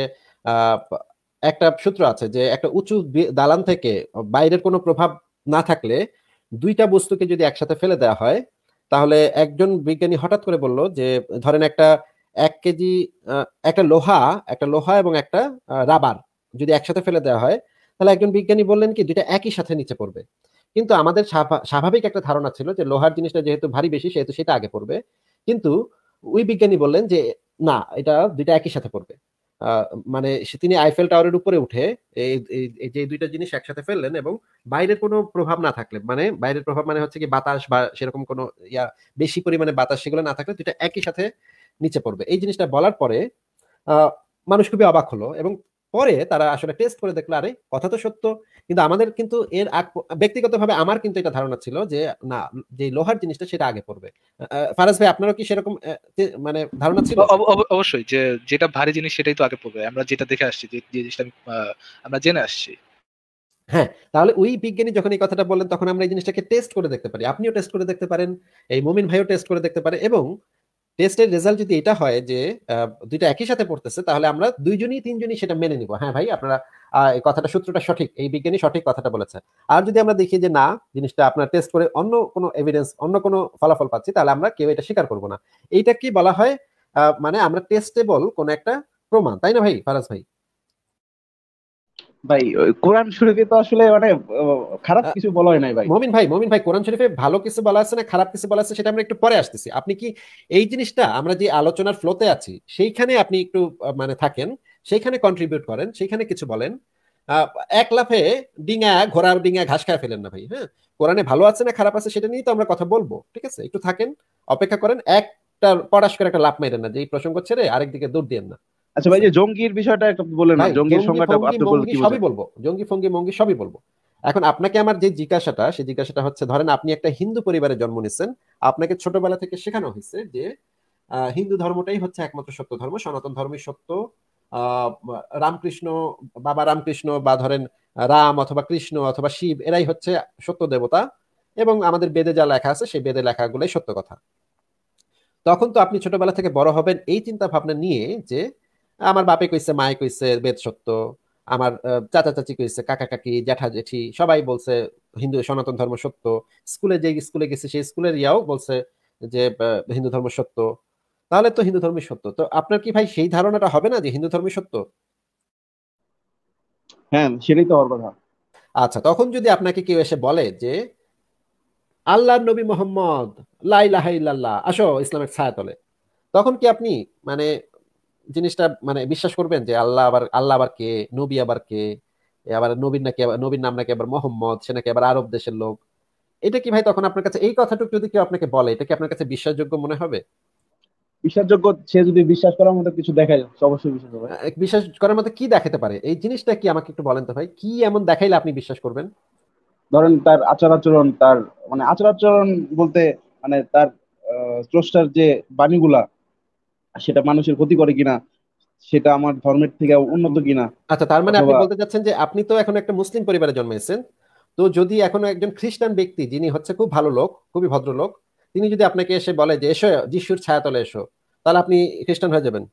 একটা সূত্র আছে যে একটা উঁচু দালান থেকে বাইরের কোনো প্রভাব না থাকলে দুইটা বস্তুকে যদি একসাথে ফেলে দেওয়া হয় তাহলে একজন বিজ্ঞানী হঠাৎ করে বলল যে ধরেন একটা এক কেজি একটা লোহা একটা লোহা এবং একটা রাবার যদি একসাথে ফেলে দেওয়া হয় তাহলে একজন বিজ্ঞানী বললেন কি দুইটা একই সাথে নিচে পড়বে কিন্তু আমাদের স্বাভাবিক একটা ধারণা ছিল যে লোহার জিনিসটা যেহেতু ভারী বেশি সেহেতু সেটা আগে পড়বে কিন্তু ওই বিজ্ঞানী বললেন যে না এটা দুইটা একই সাথে পড়বে মানে তিনি আইফেল টাওয়ারের উপরে উঠে এই যে দুইটা জিনিস একসাথে ফেললেন এবং বাইরের কোনো প্রভাব না থাকলে মানে বাইরের প্রভাব মানে হচ্ছে কি বাতাস বা সেরকম কোনো ইয়া বেশি পরিমাণে বাতাস সেগুলো না থাকলে দুইটা একই সাথে নিচে পড়বে এই জিনিসটা বলার পরে মানুষ খুবই অবাক হলো এবং পরে তারা আসলে টেস্ট করে দেখলো আরে কথা তো সত্য কিন্তু আমাদের কিন্তু এর ব্যক্তিগতভাবে আমার কিন্তু এটা ধারণা ছিল যে না যে লোহার জিনিসটা সেটা আগে পড়বে ফারাজ ভাই আপনারও কি সেরকম মানে ধারণা ছিল অবশ্যই যে যেটা ভারী জিনিস সেটাই তো আগে পড়বে আমরা যেটা দেখে আসছি যে জিনিসটা আমরা জেনে আসছি হ্যাঁ তাহলে ওই বিজ্ঞানী যখন এই কথাটা বললেন তখন আমরা এই জিনিসটাকে টেস্ট করে দেখতে পারি আপনিও টেস্ট করে দেখতে পারেন এই মুমিন ভাইও টেস্ট করে দেখতে পারে এবং টেস্টের রেজাল্ট যদি এটা হয় যে দুইটা একই সাথে পড়তেছে তাহলে আমরা দুইজনই তিনজনই সেটা মেনে নিব হ্যাঁ ভাই আপনারা এই কথাটা সূত্রটা সঠিক এই বিজ্ঞানী সঠিক কথাটা বলেছে আর যদি আমরা দেখি যে না জিনিসটা আপনার টেস্ট করে অন্য কোনো এভিডেন্স অন্য কোনো ফলাফল পাচ্ছি তাহলে আমরা কেউ এটা স্বীকার করবো না এইটা কি বলা হয় মানে আমরা টেস্টেবল কোন একটা প্রমাণ তাই না ভাই ফারাজ ভাই ভাই কোরআন শরীফে তো আসলে মানে খারাপ কিছু নাই ভাই মমিন ভাই মমিন ভাই কোরআন শরীফে ভালো কিছু বলা আছে না খারাপ কিছু বলা আছে সেটা আমরা একটু পরে আসতেছি আপনি কি এই জিনিসটা আমরা যে আলোচনার ফ্লোতে আছি সেইখানে আপনি একটু মানে থাকেন সেইখানে কন্ট্রিবিউট করেন সেইখানে কিছু বলেন এক লাফে ডিঙা ঘোড়া ডিঙা ঘাস খায় ফেলেন না ভাই হ্যাঁ কোরআনে ভালো আছে না খারাপ আছে সেটা নিয়ে তো আমরা কথা বলবো ঠিক আছে একটু থাকেন অপেক্ষা করেন একটা পড়াশ করে একটা লাভ মেরেন না যে এই প্রসঙ্গ ছেড়ে আরেকদিকে দূর দিয়েন না আচ্ছা ভাই যে জঙ্গির বিষয়টা একটু বলেন না জঙ্গির সংজ্ঞাটা আপনি সবই বলবো জঙ্গি ফঙ্গি মঙ্গি সবই বলবো এখন আপনাকে আমার যে জিজ্ঞাসাটা সেই জিজ্ঞাসাটা হচ্ছে ধরেন আপনি একটা হিন্দু পরিবারে জন্ম নিচ্ছেন আপনাকে ছোটবেলা থেকে শেখানো হয়েছে যে হিন্দু ধর্মটাই হচ্ছে একমাত্র সত্য ধর্ম সনাতন ধর্মই সত্য রামকৃষ্ণ বাবা রামকৃষ্ণ বা ধরেন রাম অথবা কৃষ্ণ অথবা শিব এরাই হচ্ছে সত্য দেবতা এবং আমাদের বেদে যা লেখা আছে সেই বেদে লেখাগুলোই সত্য কথা তখন তো আপনি ছোটবেলা থেকে বড় হবেন এই চিন্তা ভাবনা নিয়ে যে আমার বাপে কইছে মায়ে কইছে বেদ সত্য আমার চাচা চাচি কইছে কাকা কাকি জ্যাঠা জেঠি সবাই বলছে হিন্দু সনাতন ধর্ম সত্য স্কুলে যে স্কুলে গেছে সেই স্কুলের ইয়াও বলছে যে হিন্দু ধর্ম সত্য তাহলে তো হিন্দু ধর্মই সত্য তো আপনার কি ভাই সেই ধারণাটা হবে না যে হিন্দু ধর্মই সত্য হ্যাঁ সেটাই তো হওয়ার কথা আচ্ছা তখন যদি আপনাকে কেউ এসে বলে যে আল্লাহ নবী মোহাম্মদ লাইলাহ আসো ইসলামের ছায়াতলে তখন কি আপনি মানে জিনিসটা মানে বিশ্বাস করবেন যে আল্লাহ আবার আল্লাহ আবার কে নবী আবার কে আবার নবীন নাকি আবার নবীর নাম নাকি আবার মোহাম্মদ সে নাকি আবার আরব দেশের লোক এটা কি ভাই তখন আপনার কাছে এই কথাটুকু যদি কেউ আপনাকে বলে এটা কি আপনার কাছে বিশ্বাসযোগ্য মনে হবে বিশ্বাসযোগ্য সে যদি বিশ্বাস করার মতো কিছু দেখায় অবশ্যই বিশ্বাস করবে বিশ্বাস করার মতো কি দেখাতে পারে এই জিনিসটা কি আমাকে একটু বলেন তো ভাই কি এমন দেখাইলে আপনি বিশ্বাস করবেন ধরেন তার আচার আচরণ তার মানে আচার আচরণ বলতে মানে তার স্রষ্টার যে বাণীগুলা সেটা মানুষের ক্ষতি করে কিনা সেটা আমার ধর্মের থেকে উন্নত কিনা আচ্ছা তার মানে আপনি বলতে চাচ্ছেন যে আপনি তো এখন একটা মুসলিম পরিবারে জন্মেছেন তো যদি এখন একজন খ্রিস্টান ব্যক্তি যিনি হচ্ছে খুব ভালো লোক খুবই ভদ্রলোক তিনি যদি আপনাকে এসে বলে যে এসো যিশুর ছায়াতলে এসো তাহলে আপনি খ্রিস্টান হয়ে যাবেন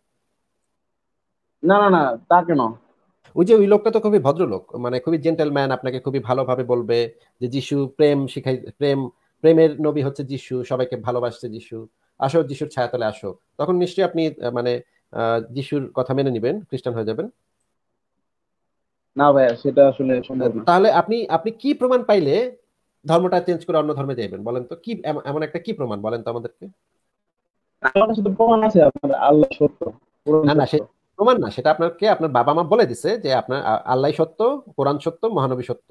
না না না তা কেন ওই যে ওই লোকটা তো খুবই ভদ্রলোক মানে খুবই জেন্টেলম্যান আপনাকে খুবই ভালোভাবে বলবে যে যিশু প্রেম শিখাই প্রেম প্রেমের নবী হচ্ছে যিশু সবাইকে ভালোবাসছে যিশু আসো যিশুর ছায়াতলে আসো তখন নিশ্চয়ই আপনি মানে যিশুর কথা মেনে নিবেন খ্রিস্টান হয়ে যাবেন না ভাই সেটা আসলে তাহলে আপনি আপনি কি প্রমাণ পাইলে ধর্মটা চেঞ্জ করে অন্য ধর্মে যাবেন বলেন তো কি এমন একটা কি প্রমাণ বলেন তো আমাদেরকে আল্লাহ সত্য না না প্রমাণ না সেটা আপনাকে আপনার বাবা মা বলে দিছে যে আপনার আল্লাহ সত্য কোরআন সত্য মহানবী সত্য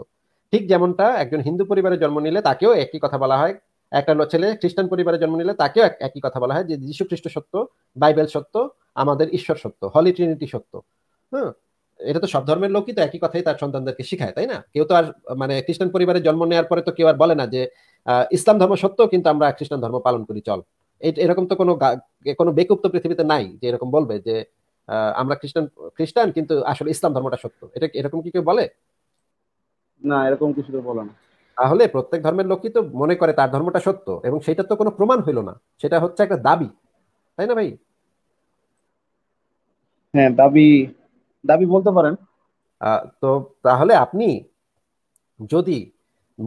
ঠিক যেমনটা একজন হিন্দু পরিবারে জন্ম নিলে তাকেও একই কথা বলা হয় একটা ছেলে খ্রিস্টান পরিবারে জন্ম নিলে তাকেও একই কথা বলা হয় যে যীশু খ্রিস্ট সত্য বাইবেল সত্য আমাদের ঈশ্বর সত্য হলি ট্রিনিটি সত্য হ্যাঁ এটা তো সব ধর্মের লোকই তো একই কথাই তার সন্তানদেরকে শিখায় তাই না কেউ তো আর মানে খ্রিস্টান পরিবারে জন্ম নেওয়ার পরে তো কেউ আর বলে না যে ইসলাম ধর্ম সত্য কিন্তু আমরা খ্রিস্টান ধর্ম পালন করি চল এরকম তো কোনো কোনো বেকুপ্ত পৃথিবীতে নাই যে এরকম বলবে যে আমরা খ্রিস্টান খ্রিস্টান কিন্তু আসলে ইসলাম ধর্মটা সত্য এটা এরকম কি কেউ বলে না এরকম কিছু তো বলে না তাহলে প্রত্যেক ধর্মের লোকই তো মনে করে তার ধর্মটা সত্য এবং সেটা তো কোনো প্রমাণ হইল না সেটা হচ্ছে একটা দাবি তাই না ভাই হ্যাঁ দাবি দাবি বলতে পারেন তো তাহলে আপনি যদি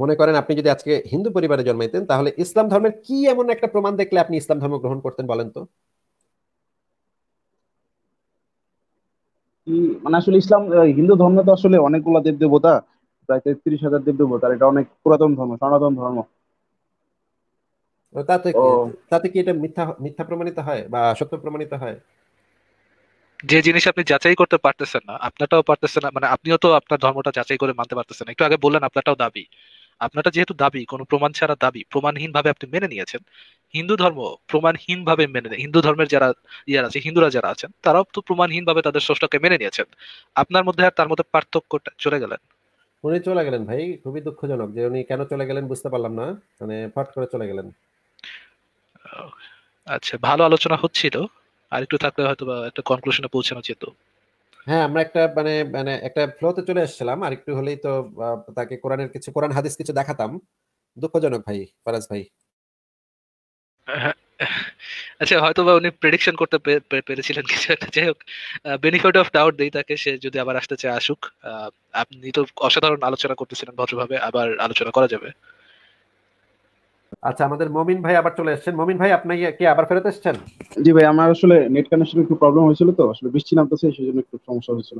মনে করেন আপনি যদি আজকে হিন্দু পরিবারে জন্মাইতেন তাহলে ইসলাম ধর্মের কি এমন একটা প্রমাণ দেখলে আপনি ইসলাম ধর্ম গ্রহণ করতেন বলেন তো মানে আসলে ইসলাম হিন্দু ধর্ম তো আসলে অনেকগুলো দেব দেবতা প্রায় তেত্রিশ হাজার দেব দেবতার এটা অনেক পুরাতন ধর্ম সনাতন ধর্ম তাতে তাতে কি এটা মিথ্যা মিথ্যা প্রমাণিত হয় বা সত্য প্রমাণিত হয় যে জিনিস আপনি যাচাই করতে পারতেছেন না আপনারটাও পারতেছেন না মানে আপনিও তো আপনার ধর্মটা যাচাই করে মানতে পারতেছেন একটু আগে বললেন আপনারটাও দাবি আপনারটা যেহেতু দাবি কোন প্রমাণ ছাড়া দাবি প্রমাণহীন ভাবে আপনি মেনে নিয়েছেন হিন্দু ধর্ম প্রমাণহীন ভাবে মেনে নেয় হিন্দু ধর্মের যারা ইয়ার আছে হিন্দুরা যারা আছেন তারাও তো প্রমাণহীন ভাবে তাদের স্রষ্টাকে মেনে নিয়েছেন আপনার মধ্যে আর তার মধ্যে পার্থক্যটা চলে গেলেন উনি চলে গেলেন ভাই খুবই দুঃখজনক যে উনি কেন চলে গেলেন বুঝতে পারলাম না মানে ফট করে চলে গেলেন আচ্ছা ভালো আলোচনা হচ্ছিল আর একটু থাকলে হয়তো একটা কনক্লুশনে পৌঁছানো যেত হ্যাঁ আমরা একটা মানে মানে একটা ফ্লোতে চলে এসেছিলাম আর একটু হলেই তো তাকে কোরআনের কিছু কোরআন হাদিস কিছু দেখাতাম দুঃখজনক ভাই ফরাজ ভাই হ্যাঁ আচ্ছা হয়তো বা উনি প্রেডিকশন করতে পেরেছিলেন কিছু একটা যাই হোক বেনিফিট অফ ডাউট দেই তাকে সে যদি আবার আসতে চায় আসুক আপনি তো অসাধারণ আলোচনা করতেছিলেন ভদ্রভাবে আবার আলোচনা করা যাবে আচ্ছা আমাদের মমিন ভাই আবার চলে এসেছেন মমিন ভাই আপনি কি আবার ফেরত এসেছেন জি ভাই আমার আসলে নেট কানেকশন একটু প্রবলেম হয়েছিল তো আসলে বৃষ্টি নামতেছে সেই জন্য একটু সমস্যা হয়েছিল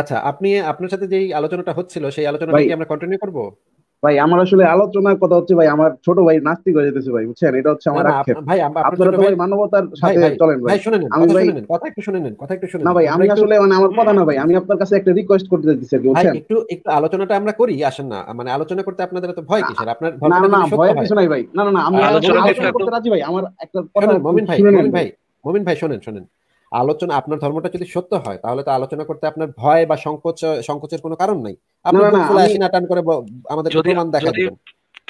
আচ্ছা আপনি আপনার সাথে যেই আলোচনাটা হচ্ছিল সেই আলোচনাটা কি আমরা কন্টিনিউ করব ভাই আমার আসলে আলোচনার কথা হচ্ছে ভাই আমার ছোট ভাই নাস্তিক হয়ে যেতেছে ভাই বুঝছেন এটা হচ্ছে আমার আক্ষেপ ভাই আপনারা তো ভাই মানবতার সাথে চলেন ভাই শুনেন আমি ভাই কথা একটু শুনে নেন কথা একটু শুনে না ভাই আমি আসলে মানে আমার কথা না ভাই আমি আপনার কাছে একটা রিকোয়েস্ট করতে যাচ্ছি আর বুঝছেন একটু একটু আলোচনাটা আমরা করি আসেন না মানে আলোচনা করতে আপনাদের এত ভয় কিসের আপনার না না ভয় কিছু নাই ভাই না না না আমি আলোচনা করতে রাজি ভাই আমার একটা কথা মমিন ভাই মমিন ভাই মমিন ভাই শুনেন শুনেন আলোচনা আপনার ধর্মটা যদি সত্য হয় তাহলে তো আলোচনা করতে আপনার ভয় বা সংকোচ সংকোচের কোনো কারণ নাই আপনি টান করে আমাদের প্রমাণ দেখা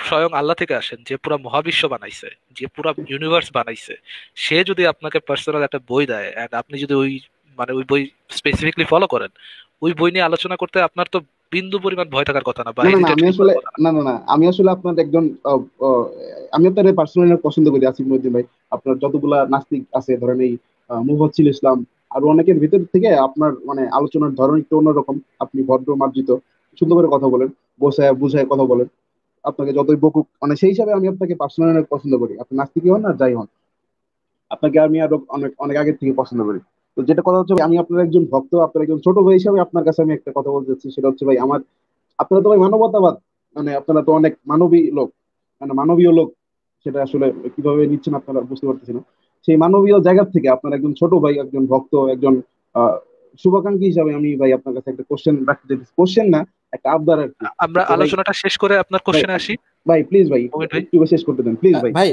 স্বয়ং আল্লাহ থেকে আসেন যে পুরো মহাবিশ্ব বানাইছে যে পুরো ইউনিভার্স বানাইছে সে যদি আপনাকে পার্সোনাল একটা বই দেয় এন্ড আপনি যদি ওই মানে ওই বই স্পেসিফিকলি ফলো করেন ওই বই নিয়ে আলোচনা করতে আপনার তো বিন্দু পরিমাণ ভয় থাকার কথা না না আমি আসলে না না না আমি আসলে আপনার একজন আমি আপনার পার্সোনালি পছন্দ করি আসিফ মুদ্দিন ভাই আপনার যতগুলা নাস্তিক আছে ধরেন এই মুফাচ্ছিল ইসলাম আর অনেকের ভিতর থেকে আপনার মানে আলোচনার ধরন একটু অন্যরকম আপনি ভদ্র মার্জিত সুন্দর করে কথা বলেন গোছায় বুঝায় কথা বলেন আপনাকে যতই বকুক মানে সেই হিসাবে আমি আপনাকে পার্সোনালি অনেক পছন্দ করি আপনি নাস্তিকই হন আর যাই হন আপনাকে আমি আরো অনেক অনেক আগের থেকে পছন্দ করি তো যেটা কথা হচ্ছে আমি আপনার একজন ভক্ত আপনার একজন ছোট ভাই হিসাবে আপনার কাছে আমি একটা কথা বলতে সেটা হচ্ছে ভাই আমার আপনারা তো ভাই মানবতাবাদ মানে আপনারা তো অনেক মানবী লোক মানে মানবীয় লোক সেটা আসলে কিভাবে নিচ্ছেন আপনারা বুঝতে পারতেছি না সেই মানবীয় জায়গার থেকে আপনার একজন ছোট ভাই একজন ভক্ত একজন শুভাকাঙ্ক্ষী হিসাবে আমি ভাই আপনার কাছে একটা কোশ্চেন রাখতে কোশ্চেন না একটা আবদার আর আমরা আলোচনাটা শেষ করে আপনার কোশ্চেনে আসি ভাই প্লিজ ভাই একটু শেষ করতে দেন প্লিজ ভাই ভাই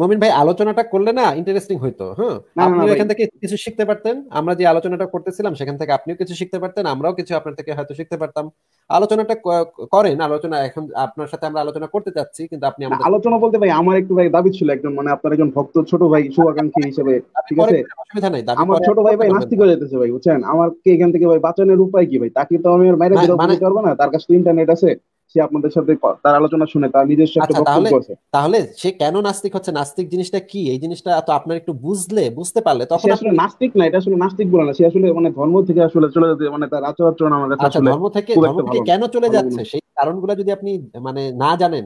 মমিন ভাই আলোচনাটা করলে না ইন্টারেস্টিং হইতো হ্যাঁ আপনি এখান থেকে কিছু শিখতে পারতেন আমরা যে আলোচনাটা করতেছিলাম সেখান থেকে আপনিও কিছু শিখতে পারতেন আমরাও কিছু আপনার থেকে হয়তো শিখতে পারতাম আলোচনাটা করেন আলোচনা এখন আপনার সাথে আমরা আলোচনা করতে চাচ্ছি কিন্তু আপনি আমাদের আলোচনা বলতে ভাই আমার একটু ভাই দাবি ছিল একজন মানে আপনার একজন ভক্ত ছোট ভাই শুভাকাঙ্ক্ষী হিসেবে ঠিক আছে অসুবিধা নাই দাবি আমার ছোট ভাই ভাই নাস্তিক হয়ে যেতেছে ভাই বুঝছেন আমার কে এখান থেকে ভাই বাঁচানোর উপায় কি ভাই তাকে তো আমি মাইরে দিতে মানে- পারবো না তার কাছে তো ইন্টারনেট আছে সে আপনাদের সাথে তার আলোচনা শুনে তার নিজস্ব একটা আচ্ছা, বক্তব্য আছে তাহলে সে কেন নাস্তিক হচ্ছে নাস্তিক জিনিসটা কি এই জিনিসটা তো আপনার একটু বুঝলে বুঝতে পারলে তখন আসলে নাস্তিক না এটা আসলে নাস্তিক বলে না সে আসলে মানে ধর্ম থেকে আসলে চলে যেতে মানে তার আচরণ আমাদের আচ্ছা, আসলে ধর্ম থেকে ধর্ম থেকে কেন চলে যাচ্ছে সেই কারণগুলো যদি আপনি মানে না জানেন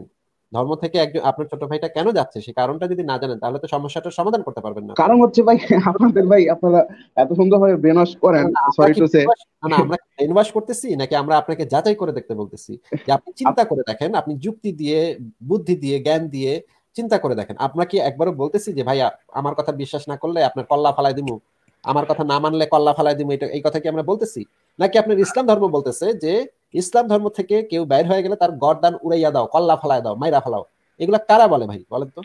ধর্ম থেকে একজন আপনার ছোট ভাইটা কেন যাচ্ছে সেই কারণটা যদি না জানেন তাহলে তো সমস্যাটার সমাধান করতে পারবেন না কারণ হচ্ছে ভাই আপনাদের ভাই আপনারা এত সুন্দর ভাবে ওয়াশ করেন সরি টু সে না আমরা ব্রেন করতেছি নাকি আমরা আপনাকে যাচাই করে দেখতে বলতেছি যে আপনি চিন্তা করে দেখেন আপনি যুক্তি দিয়ে বুদ্ধি দিয়ে জ্ঞান দিয়ে চিন্তা করে দেখেন কি একবারও বলতেছি যে ভাইয়া আমার কথা বিশ্বাস না করলে আপনার কল্লা ফালাই দিমু আমার কথা না মানলে কল্লা ফালাই দিমু এটা এই কথা কি আমরা বলতেছি নাকি আপনার ইসলাম ধর্ম বলতেছে যে ইসলাম ধর্ম থেকে কেউ বের হয়ে গেলে তার গরদান উড়াইয়া দাও কল্লা ফালায় দাও মাইরা ফালাও এগুলা কারা বলে ভাই বলেন তো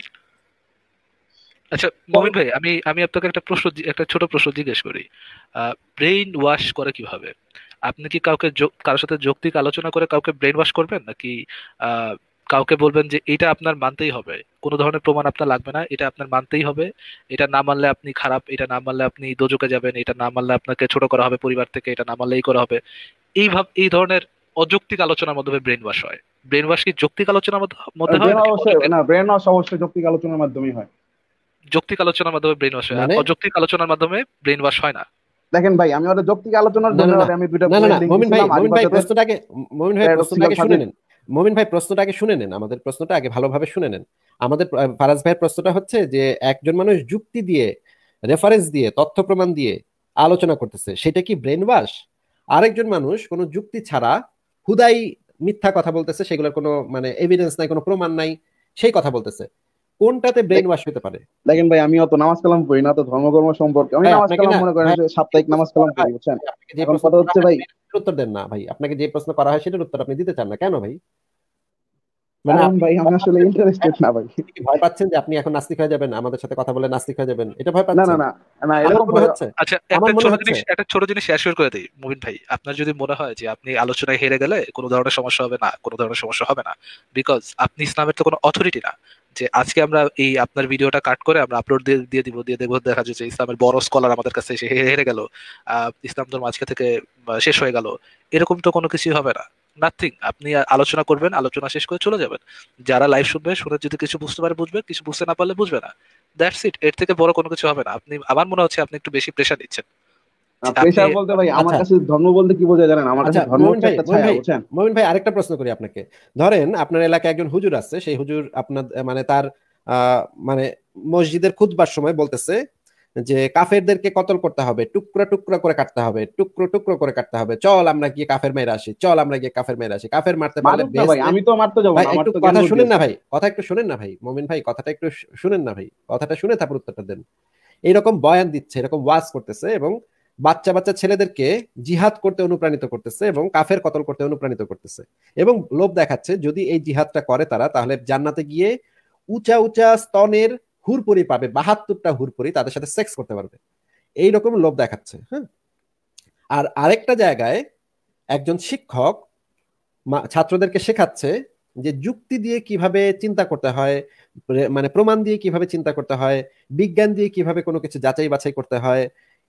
আচ্ছা মমিন ভাই আমি আমি আপনাকে একটা প্রশ্ন একটা ছোট প্রশ্ন জিজ্ঞেস করি ব্রেইন ওয়াশ করে কিভাবে আপনি কি কাউকে কারোর সাথে যৌক্তিক আলোচনা করে কাউকে ব্রেইন ওয়াশ করবেন নাকি কাউকে বলবেন যে এটা আপনার মানতেই হবে কোনো ধরনের প্রমাণ আপনার লাগবে না এটা আপনার মানতেই হবে এটা না মানলে আপনি খারাপ এটা না মানলে আপনি দোজকে যাবেন এটা না মানলে আপনাকে ছোট করা হবে পরিবার থেকে এটা না মানলেই করা হবে এইভাবে এই ধরনের অযৌক্তিক আলোচনার মাধ্যমে ব্রেন ওয়াশ হয় ব্রেন ওয়াশ কি যৌক্তিক আলোচনার মধ্যে হয় না ব্রেন ওয়াশ অবশ্যই যৌক্তিক আলোচনার মাধ্যমেই হয় যৌক্তিক আলোচনার মাধ্যমে ব্রেন ওয়াশ হয় আর মানে? অযৌক্তিক আলোচনার মাধ্যমে ব্রেন ওয়াশ হয় না দেখেন ভাই আমি ওটা যৌক্তিক আলোচনার জন্য আমি দুটো না না মুমিন ভাই মুমিন ভাই প্রশ্নটাকে মুমিন ভাই প্রশ্নটাকে শুনে নেন মুমিন ভাই প্রশ্নটাকে শুনে নেন আমাদের প্রশ্নটা আগে ভালোভাবে শুনে নেন আমাদের ফারাজ ভাইয়ের প্রশ্নটা হচ্ছে যে একজন মানুষ যুক্তি দিয়ে রেফারেন্স দিয়ে তথ্য প্রমাণ দিয়ে আলোচনা করতেছে সেটা কি ব্রেন ওয়াশ আরেকজন মানুষ কোনো যুক্তি ছাড়া হুদাই মিথ্যা কথা বলতেছে সেগুলোর কোনো মানে এভিডেন্স নাই কোনো প্রমাণ নাই সেই কথা বলতেছে কোনটাতে ব্রেন ওয়াশ হতে পারে দেখেন ভাই আমি অত নামাজ কালাম পড়ি না তো ধর্মকর্ম সম্পর্কে আমি হ্যাঁ, নামাজ কালাম মনে করেন হ্যাঁ। যে সাপ্তাহিক নামাজ কালাম পড়ি বুঝছেন এখন কথা হচ্ছে ভাই উত্তর দেন না ভাই আপনাকে যে প্রশ্ন করা হয় সেটার উত্তর আপনি দিতে চান না কেন ভাই মানে ভাই আমি আসলে ইন্টারেস্টেড না ভাই ভয় পাচ্ছেন যে আপনি এখন নাস্তিক হয়ে যাবেন আমাদের সাথে কথা বলে নাস্তিক হয়ে যাবেন এটা ভয় পাচ্ছেন না না না এরকম হচ্ছে আচ্ছা একটা ছোট জিনিস একটা ছোট জিনিস করে দেই ভাই আপনার যদি মনে হয় যে আপনি আলোচনায় হেরে গেলে কোনো ধরনের সমস্যা হবে না কোনো ধরনের সমস্যা হবে না বিকজ আপনি ইসলামের তো কোনো অথরিটি না যে আজকে আমরা এই আপনার ভিডিওটা কাট করে আমরা আপলোড দিয়ে দিয়ে দিব দিয়ে দেখবো দেখা যাচ্ছে ইসলামের বড় স্কলার আমাদের কাছে এসে হেরে গেল ইসলাম ধর্ম আজকে থেকে শেষ হয়ে গেল এরকম তো কোনো কিছুই হবে না নাথিং আপনি আলোচনা করবেন আলোচনা শেষ করে চলে যাবেন যারা লাইভ শুনবে শুনে যদি কিছু বুঝতে পারে বুঝবে কিছু বুঝতে না পারলে বুঝবে না দ্যাটস ইট এর থেকে বড় কোনো কিছু হবে না আপনি আমার মনে হচ্ছে আপনি একটু বেশি প্রেশার দিচ্ছেন প্রেশার বলতে ভাই আমার আচ্ছা। কাছে ধর্ম বলতে কি জানেন আমার কাছে আচ্ছা, ধর্ম হচ্ছে একটা ছায়া বুঝছেন ভাই আরেকটা প্রশ্ন করি আপনাকে ধরেন আপনার এলাকায় একজন হুজুর আছে সেই হুজুর আপনার মানে তার মানে মসজিদের খুতবার সময় বলতেছে যে কাফেরদেরকে কতল করতে হবে টুকরো টুকরো করে কাটতে হবে টুকরো টুকরো করে কাটতে হবে চল আমরা গিয়ে কাফের মেয়ের আসি চল আমরা গিয়ে কাফের মেয়ের আসি কাফের মারতে পারলে আমি তো মারতে যাবো একটু কথা শুনেন না ভাই কথা একটু শুনেন না ভাই মমিন ভাই কথাটা একটু শুনেন না ভাই কথাটা শুনে তারপর উত্তরটা দেন এইরকম বয়ান দিচ্ছে এরকম ওয়াজ করতেছে এবং বাচ্চা বাচ্চা ছেলেদেরকে জিহাদ করতে অনুপ্রাণিত করতেছে এবং কাফের কতল করতে অনুপ্রাণিত করতেছে এবং লোভ দেখাচ্ছে যদি এই জিহাদটা করে তারা তাহলে জান্নাতে গিয়ে উঁচা উঁচা স্তনের হুরপুরি পাবে বাহাত্তরটা হুরপুরি তাদের সাথে সেক্স করতে পারবে এই রকম লোভ দেখাচ্ছে হ্যাঁ আর আরেকটা জায়গায় একজন শিক্ষক ছাত্রদেরকে শেখাচ্ছে যে যুক্তি দিয়ে কিভাবে চিন্তা করতে হয় মানে প্রমাণ দিয়ে কিভাবে চিন্তা করতে হয় বিজ্ঞান দিয়ে কিভাবে কোনো কিছু যাচাই বাছাই করতে হয়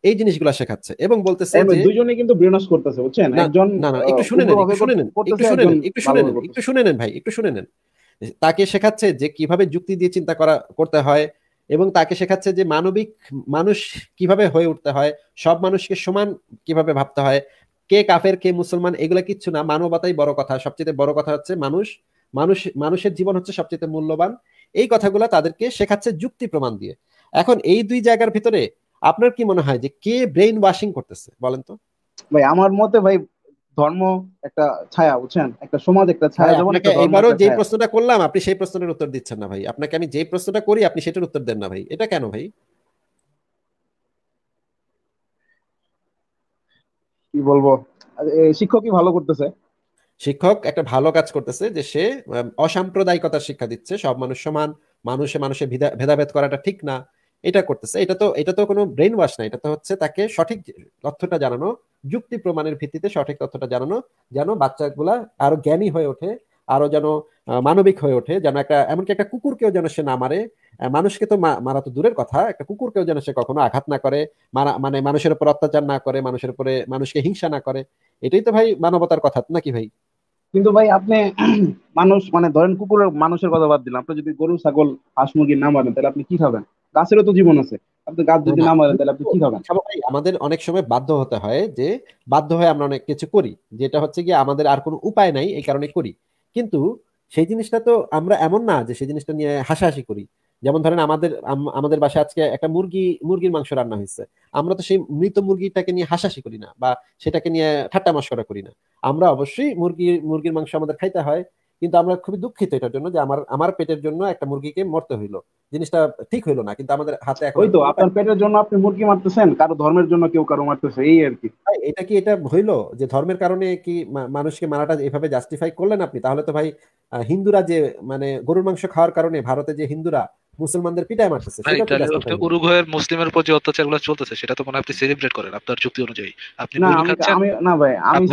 এই জিনিসগুলো শেখাচ্ছে এবং বলতেছে যে দুজনে কিন্তু ব্রেনস করতেছে বুঝছেন একজন না না একটু শুনে নেন একটু শুনে নেন একটু শুনে নেন একটু শুনে নেন ভাই একটু শুনে নেন তাকে শেখাচ্ছে যে কিভাবে যুক্তি দিয়ে চিন্তা করা করতে হয় এবং তাকে শেখাচ্ছে যে মানবিক মানুষ কিভাবে হয়ে উঠতে হয় সব মানুষকে সমান কিভাবে ভাবতে হয় কে কাফের কে মুসলমান এগুলো কিচ্ছু না মানবতাই বড় কথা সবচেয়ে বড় কথা হচ্ছে মানুষ মানুষ মানুষের জীবন হচ্ছে সবচেয়ে মূল্যবান এই কথাগুলো তাদেরকে শেখাচ্ছে যুক্তি প্রমাণ দিয়ে এখন এই দুই জায়গার ভিতরে আপনার কি মনে হয় যে কে ব্রেইন ওয়াশিং করতেছে বলেন তো ভাই আমার মতে ভাই ধর্ম একটা ছায়া বুঝছেন একটা সমাজ একটা ছায়া যেমন এবারও যে প্রশ্নটা করলাম আপনি সেই প্রশ্নের উত্তর দিচ্ছেন না ভাই আপনাকে আমি যে প্রশ্নটা করি আপনি সেটার উত্তর দেন না ভাই এটা কেন ভাই কি বলবো আচ্ছা, শিক্ষকই ভালো করতেছে শিক্ষক একটা ভালো কাজ করতেছে যে সে অসাম্প্রদায়িকতার শিক্ষা দিচ্ছে সব মানুষ সমান মানুষে মানুষে ভেদাভেদ করাটা ঠিক না এটা করতেছে এটা তো এটা তো কোনো ব্রেন ওয়াশ না এটা তো হচ্ছে তাকে সঠিক তথ্যটা জানানো যুক্তি প্রমাণের ভিত্তিতে সঠিক তথ্যটা জানানো যেন বাচ্চাগুলা আরো জ্ঞানী হয়ে ওঠে আরো যেন মানবিক হয়ে ওঠে যেন একটা এমনকি একটা কুকুরকেও যেন সে না মারে মানুষকে তো মারা তো দূরের কথা একটা কুকুরকেও যেন সে কখনো আঘাত না করে মারা মানে মানুষের উপর অত্যাচার না করে মানুষের উপরে মানুষকে হিংসা না করে এটাই তো ভাই মানবতার কথা নাকি ভাই কিন্তু ভাই আপনি মানুষ মানে ধরেন কুকুরের মানুষের কথা বাদ দিলাম আপনি যদি গরু ছাগল হাঁস মুরগি না মারেন তাহলে আপনি কি খাবেন গাছেরও তো জীবন আছে আপনি গাছ যদি না তাহলে আপনি কি আমাদের অনেক সময় বাধ্য হতে হয় যে বাধ্য হয়ে আমরা অনেক কিছু করি যেটা হচ্ছে কি আমাদের আর কোনো উপায় নাই এই কারণে করি কিন্তু সেই জিনিসটা তো আমরা এমন না যে সেই জিনিসটা নিয়ে হাসাহাসি করি যেমন ধরেন আমাদের আমাদের বাসায় আজকে একটা মুরগি মুরগির মাংস রান্না হয়েছে আমরা তো সেই মৃত মুরগিটাকে নিয়ে হাসাহাসি করি না বা সেটাকে নিয়ে ঠাট্টা মশকরা করি না আমরা অবশ্যই মুরগি মুরগির মাংস আমাদের খাইতে হয় কিন্তু আমরা খুবই দুঃখিত এটার জন্য যে আমার আমার পেটের জন্য একটা মুরগিকে মরতে হইলো জিনিসটা ঠিক হইলো না কিন্তু আমাদের হাতে এখন ওই তো আপনার পেটের জন্য আপনি মুরগি মারতেছেন কারো ধর্মের জন্য কেউ কারো মারতেছে এই আর কি এটা কি এটা হইলো যে ধর্মের কারণে কি মানুষকে মারাটা এভাবে জাস্টিফাই করলেন আপনি তাহলে তো ভাই হিন্দুরা যে মানে গরুর মাংস খাওয়ার কারণে ভারতে যে হিন্দুরা মুসলমানদের পিটায় মারতেছে উরুগুয়ের মুসলিমের উপর যে অত্যাচারগুলো চলতেছে সেটা তো মনে আপনি সেলিব্রেট করেন আপনার চুক্তি অনুযায়ী আপনি মুরগি খাচ্ছেন না ভাই আমি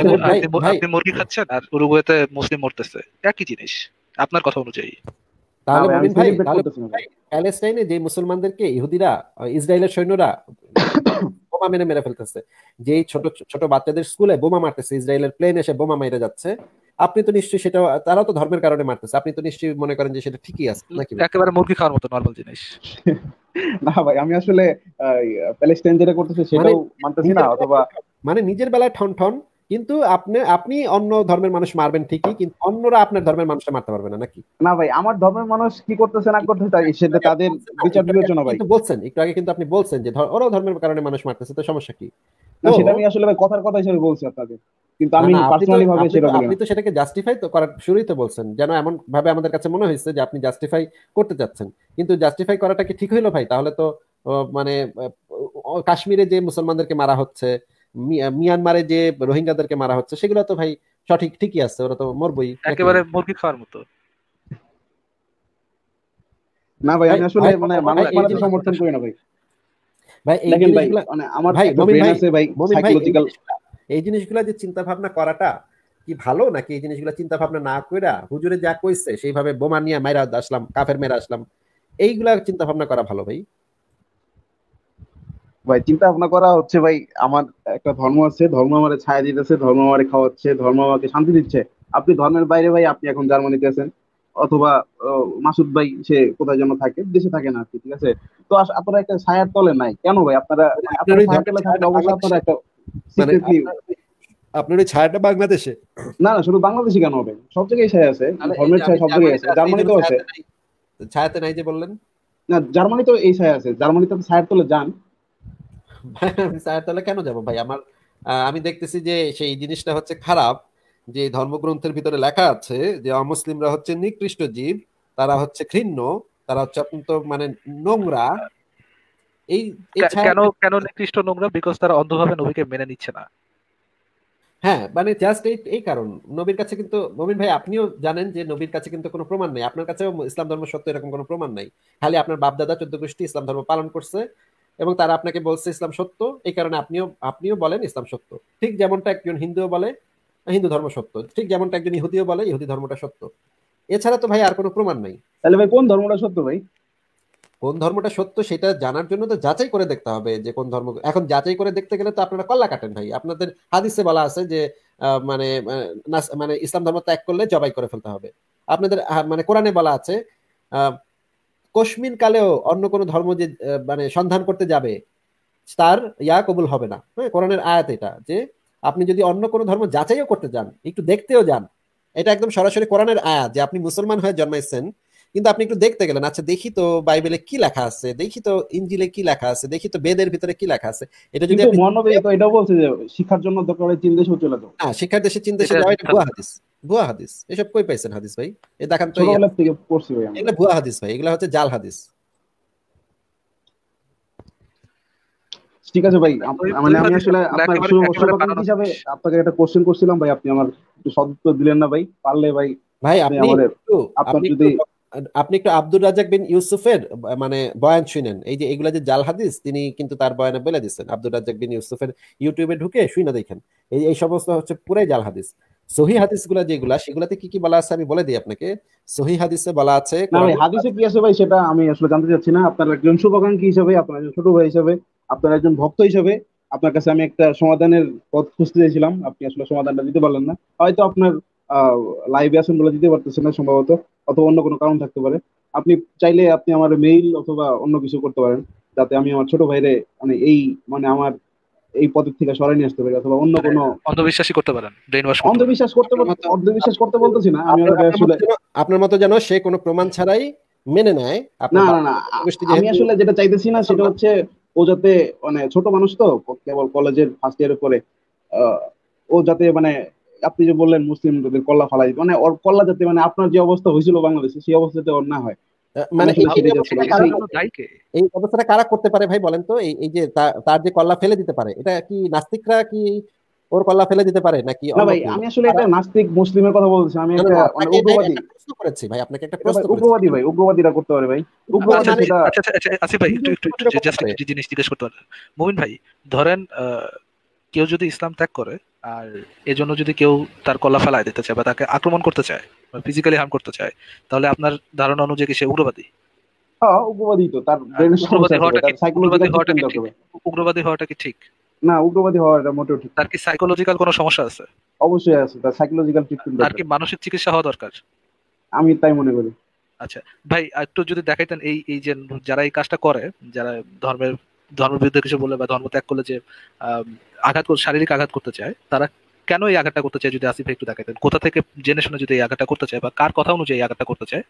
আপনি মুরগি খাচ্ছেন আর উরুগুয়েতে মুসলিম মরতেছে একই জিনিস আপনার কথা অনুযায়ী তাহলে মমিন ভাই প্যালেস্টাইনে যে মুসলমানদেরকে ইহুদিরা ইসরায়েলের সৈন্যরা বোমা মেরে মেরে ফেলতেছে যে ছোট ছোট বাচ্চাদের স্কুলে বোমা মারতেছে ইসরায়েলের প্লেন এসে বোমা মেরে যাচ্ছে আপনি তো নিশ্চয়ই সেটা তারাও তো ধর্মের কারণে মারতেছে আপনি তো নিশ্চয়ই মনে করেন যে সেটা ঠিকই আছে নাকি একেবারে মুরগি খাওয়ার মতো নরমাল জিনিস না ভাই আমি আসলে প্যালেস্টাইন যেটা করতেছে সেটাও মানে মানতেছি না অথবা মানে নিজের বেলায় ঠন ঠন কিন্তু আপনি আপনি অন্য ধর্মের মানুষ মারবেন ঠিকই কিন্তু অন্যরা আপনার ধর্মের মানুষ মারতে পারবে না নাকি না ভাই আমার ধর্মের মানুষ কি করতেছে না করতেছে সেটা তাদের বিচার বিবেচনা ভাই বলছেন একটু আগে কিন্তু আপনি বলছেন যে ওরাও ধর্মের কারণে মানুষ মারতেছে তো সমস্যা কি না সেটা আমি আসলে ভাই কথার কথা হিসেবে বলছি আপনাদের কিন্তু আমি পার্সোনালি ভাবে সেটা আপনি তো সেটাকে জাস্টিফাই তো করার শুরুই তো বলছেন যেন এমন ভাবে আমাদের কাছে মনে হয়েছে যে আপনি জাস্টিফাই করতে যাচ্ছেন কিন্তু জাস্টিফাই করাটা কি ঠিক হইলো ভাই তাহলে তো মানে কাশ্মীরে যে মুসলমানদেরকে মারা হচ্ছে মিয়ানমারে যে রোহিঙ্গাদেরকে মারা হচ্ছে সেগুলো তো ভাই সঠিক ঠিকই আছে ওরা তো মরবই একেবারে মুরগি খাওয়ার মতো না ভাই আমি আসলে মানে মানুষ সমর্থন করি না ভাই ভাই মানে আমার ভাই ভাই এই জিনিসগুলো যে চিন্তা ভাবনা করাটা কি ভালো নাকি এই জিনিসগুলো চিন্তা ভাবনা না কইরা হুজুরে যা কইছে সেইভাবে বোমা নিয়ে মাইরা আসলাম কাফের মেরা আসলাম এইগুলা চিন্তা ভাবনা করা ভালো ভাই ভাই চিন্তা ভাবনা করা হচ্ছে ভাই আমার একটা ধর্ম আছে ধর্ম আমারে ছায়া দিতেছে ধর্ম আমারে খাওয়াচ্ছে ধর্ম আমাকে শান্তি দিচ্ছে আপনি ধর্মের বাইরে ভাই আপনি এখন জার্মানিতে আছেন অথবা মাসুদ ভাই সে কোথায় যেন থাকে দেশে থাকে না ঠিক আছে তো আপনারা একটা ছায়ার তলে নাই কেন ভাই আপনারা মানে আপনার ওই ছায়াটা বাংলাদেশে না না শুধু বাংলাদেশে কেন হবে সব জায়গায় ছায়া আছে ধর্মের ছায়া সব জায়গায় আছে জার্মানিতে আছে ছায়াতে নাই যে বললেন না তো এই ছায়া আছে জার্মানিতে ছায়ার তলে যান তাহলে কেন যাব ভাই আমার আমি দেখতেছি যে সেই জিনিসটা হচ্ছে খারাপ যে ধর্মগ্রন্থের ভিতরে লেখা আছে যে অমুসলিমরা হচ্ছে নিকৃষ্ট জীব তারা হচ্ছে ঘৃণ্য তারা হচ্ছে অত্যন্ত মানে নোংরা এই কেন কেন নিকৃষ্ট নোংরা বিকজ তারা অন্ধভাবে নবীকে মেনে নিচ্ছে না হ্যাঁ মানে জাস্ট এই এই কারণ নবীর কাছে কিন্তু মমিন ভাই আপনিও জানেন যে নবীর কাছে কিন্তু কোনো প্রমাণ নাই আপনার কাছে ইসলাম ধর্ম সত্য এরকম কোনো প্রমাণ নাই খালি আপনার বাপ দাদা চোদ্দ গোষ্ঠী ইসলাম ধর্ম পালন করছে এবং তারা আপনাকে বলছে ইসলাম সত্য এই কারণে আপনিও আপনিও বলেন ইসলাম সত্য ঠিক যেমনটা একজন হিন্দুও বলে হিন্দু ধর্ম সত্য ঠিক যেমনটা একজন ইহুদিও বলে ইহুদি ধর্মটা সত্য এছাড়া তো ভাই আর কোনো প্রমাণ নাই তাহলে ভাই কোন ধর্মটা সত্য ভাই কোন ধর্মটা সত্য সেটা জানার জন্য তো যাচাই করে দেখতে হবে যে কোন ধর্ম এখন যাচাই করে দেখতে গেলে তো আপনারা কল্লা কাটেন ভাই আপনাদের হাদিসে বলা আছে যে মানে মানে ইসলাম ধর্ম ত্যাগ করলে জবাই করে ফেলতে হবে আপনাদের মানে কোরআনে বলা আছে কশ্মিন কালেও অন্য কোনো ধর্ম যে মানে সন্ধান করতে যাবে তার ইয়া কবুল হবে না হ্যাঁ কোরআনের আয়াত এটা যে আপনি যদি অন্য কোনো ধর্ম যাচাইও করতে যান একটু দেখতেও যান এটা একদম সরাসরি কোরআনের আয়াত যে আপনি মুসলমান হয়ে জন্মাইছেন কিন্তু আপনি একটু দেখতে গেলেন আচ্ছা দেখি তো বাইবেলে কি লেখা আছে দেখি তো ইঞ্জিলে কি লেখা আছে দেখি তো বেদের ভিতরে কি লেখা আছে এটা যদি এটা বলছে যে শিক্ষার জন্য দরকার চীন দেশে চলে যাও হ্যাঁ শিক্ষার দেশে চীন দেশে যাওয়া এটা ভুয়া হাদিস ভুয়া হাদিস এসব কই পাইছেন হাদিস ভাই এ দেখান তো এগুলো ভুয়া হাদিস ভাই এগুলো হচ্ছে জাল হাদিস ঠিক আছে ভাই মানে আমি আসলে আপনার হিসাবে আপনাকে একটা কোশ্চেন করছিলাম ভাই আপনি আমার সদ দিলেন না ভাই পারলে ভাই ভাই আপনি আমাদের আপনার যদি আপনি একটু আব্দুর রাজাক বিন ইউসুফের মানে বয়ান শুনেন এই যে এগুলা যে জাল হাদিস তিনি কিন্তু তার বয়ানে বলে দিচ্ছেন আব্দুর রাজাক বিন ইউসুফের ইউটিউবে ঢুকে শুনে দেখেন এই এই সমস্ত হচ্ছে পুরাই জাল হাদিস সহি হাদিসগুলো যেগুলা সেগুলাতে কি কি বলা আছে আমি বলে দিই আপনাকে সহি হাদিসে বলা আছে হাদিসে কি আছে ভাই সেটা আমি আসলে জানতে চাচ্ছি না আপনার একজন শুভাকাঙ্ক্ষী হিসেবে আপনার একজন ছোট ভাই হিসেবে আপনার একজন ভক্ত হিসেবে আপনার কাছে আমি একটা সমাধানের পথ খুঁজতে চাইছিলাম আপনি আসলে সমাধানটা দিতে পারলেন না হয়তো আপনার লাইভে আছেন বলে দিতে পারতেছেন না সম্ভবত অথবা অন্য কোনো কারণ থাকতে পারে আপনি চাইলে আপনি আমার মেইল অথবা অন্য কিছু করতে পারেন যাতে আমি আমার ছোট ভাইরে মানে এই মানে আমার এই পদের থেকে সরাই নিয়ে আসতে পারি অথবা অন্য কোনো অন্ধবিশ্বাসী করতে পারেন অন্ধবিশ্বাস করতে অন্ধবিশ্বাস করতে বলতেছি না আমি আপনার মতো যেন সে কোনো প্রমাণ ছাড়াই মেনে নেয় না না না আমি আসলে যেটা চাইতেছি না সেটা হচ্ছে ও যাতে মানে ছোট মানুষ তো কেবল কলেজের ফার্স্ট ইয়ারের পরে ও যাতে মানে আপনি যে বললেন মুসলিমদের কল্লা ফালাই মানে ওর কল্লা যাতে মানে আপনার যে অবস্থা হয়েছিল বাংলাদেশে সেই অবস্থাতে ওর না হয় মানে এই অবস্থাটা কারা করতে পারে ভাই বলেন তো এই যে তার যে কল্লা ফেলে দিতে পারে এটা কি নাস্তিকরা কি ওর কল্লা ফেলে দিতে পারে নাকি আমি আসলে একটা নাস্তিক মুসলিমের কথা বলছি আমি একটা মানে উগ্রবাদী করেছি ভাই আপনাকে একটা প্রশ্ন উগ্রবাদী ভাই উগ্রবাদীরা করতে পারে ভাই আচ্ছা, আচ্ছা, আচ্ছা, আচ্ছা ভাই একটু একটু জাস্ট জিনিস জিজ্ঞেস করতে পারে মুমিন ভাই ধরেন কেউ যদি ইসলাম ত্যাগ করে আর এজন্য যদি কেউ তার কলা ফেলায় দিতে চায় বা তাকে আক্রমণ করতে চায় বা ফিজিক্যালি হার্ম করতে চায় তাহলে আপনার ধারণা অনুযায়ী সে উগ্রবাদী হ্যাঁ, উগ্রবাদী তো তার হ্যাঁ, উগ্রবাদী হওয়াটা কি ঠিক না উগ্রবাদী হওয়াটা মোটেও ঠিক তার কি সাইকোলজিক্যাল কোনো সমস্যা আছে অবশ্যই আছে তার সাইকোলজিক্যাল ট্রিটমেন্ট তার কি মানসিক চিকিৎসা হওয়া দরকার আমি তাই মনে করি আচ্ছা ভাই একটু যদি দেখাইতেন এই এই যে যারা এই কাজটা করে যারা ধর্মের ধর্মের বিরুদ্ধে কিছু বলে বা ধর্ম ত্যাগ করলে যে আঘাত শারীরিক আঘাত করতে চায় তারা কেন এই আঘাতটা করতে চায় যদি আসিফ একটু দেখাতেন কোথা থেকে জেনে শুনে যদি এই আঘাতটা করতে চায় বা কার কথা অনুযায়ী আঘাতটা করতে চায়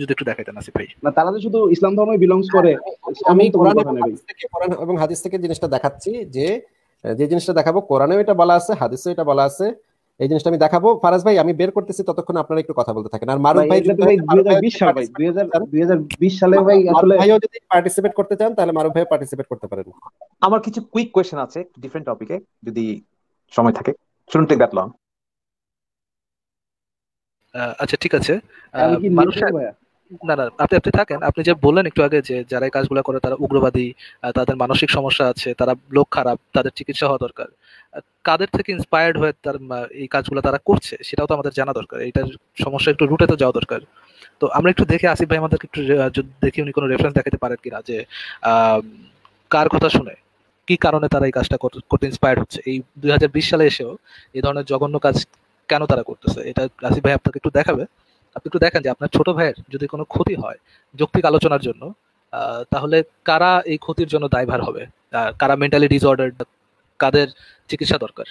যদি একটু দেখাইতেন আসিফ ভাই না তারা তো শুধু ইসলাম ধর্মে বিলংস হ্যাঁ, করে আমি কোরআন এবং হাদিস থেকে জিনিসটা দেখাচ্ছি যে যে জিনিসটা দেখাবো কোরআনেও এটা বলা আছে হাদিসে এটা বলা আছে এই জিনিসটা আমি দেখাবো ফারাজ ভাই আমি বের করতেছি ততক্ষণ আপনারা একটু কথা বলতে থাকেন আর মারুফ ভাই দুই সালে ভাই আসলে ভাইও যদি পার্টিসিপেট করতে চান তাহলে মারুফ ভাই পার্টিসিপেট করতে পারেন আমার কিছু কুইক কোয়েশ্চেন আছে ডিফারেন্ট টপিকে যদি সময় থাকে শুনুন টেক দ্যাট লং আচ্ছা ঠিক আছে মানুষের না না আপনি আপনি থাকেন আপনি যে বললেন একটু আগে যে যারা এই কাজগুলো করে তারা উগ্রবাদী তাদের মানসিক সমস্যা আছে তারা লোক খারাপ তাদের চিকিৎসা হওয়া দরকার কাদের থেকে ইন্সপায়ার্ড হয়ে তার এই কাজগুলো তারা করছে সেটাও তো আমাদের জানা দরকার এটার সমস্যা একটু রুটে তো যাওয়া দরকার তো আমরা একটু দেখে আসিফ ভাই আমাদেরকে একটু দেখি উনি কোনো রেফারেন্স দেখাতে পারেন কিনা যে কার কথা শুনে কি কারণে তারা এই কাজটা করতে ইন্সপায়ার্ড হচ্ছে এই দুই সালে এসেও এই ধরনের জঘন্য কাজ কেন তারা করতেছে এটা আসিফ ভাই আপনাকে একটু দেখাবে আপনি একটু দেখেন যে আপনার ছোট ভাইয়ের যদি কোনো ক্ষতি হয় যৌক্তিক আলোচনার জন্য তাহলে কারা এই ক্ষতির জন্য দায়ভার হবে কারা মেন্টালি ডিসঅর্ডার কাদের চিকিৎসা দরকার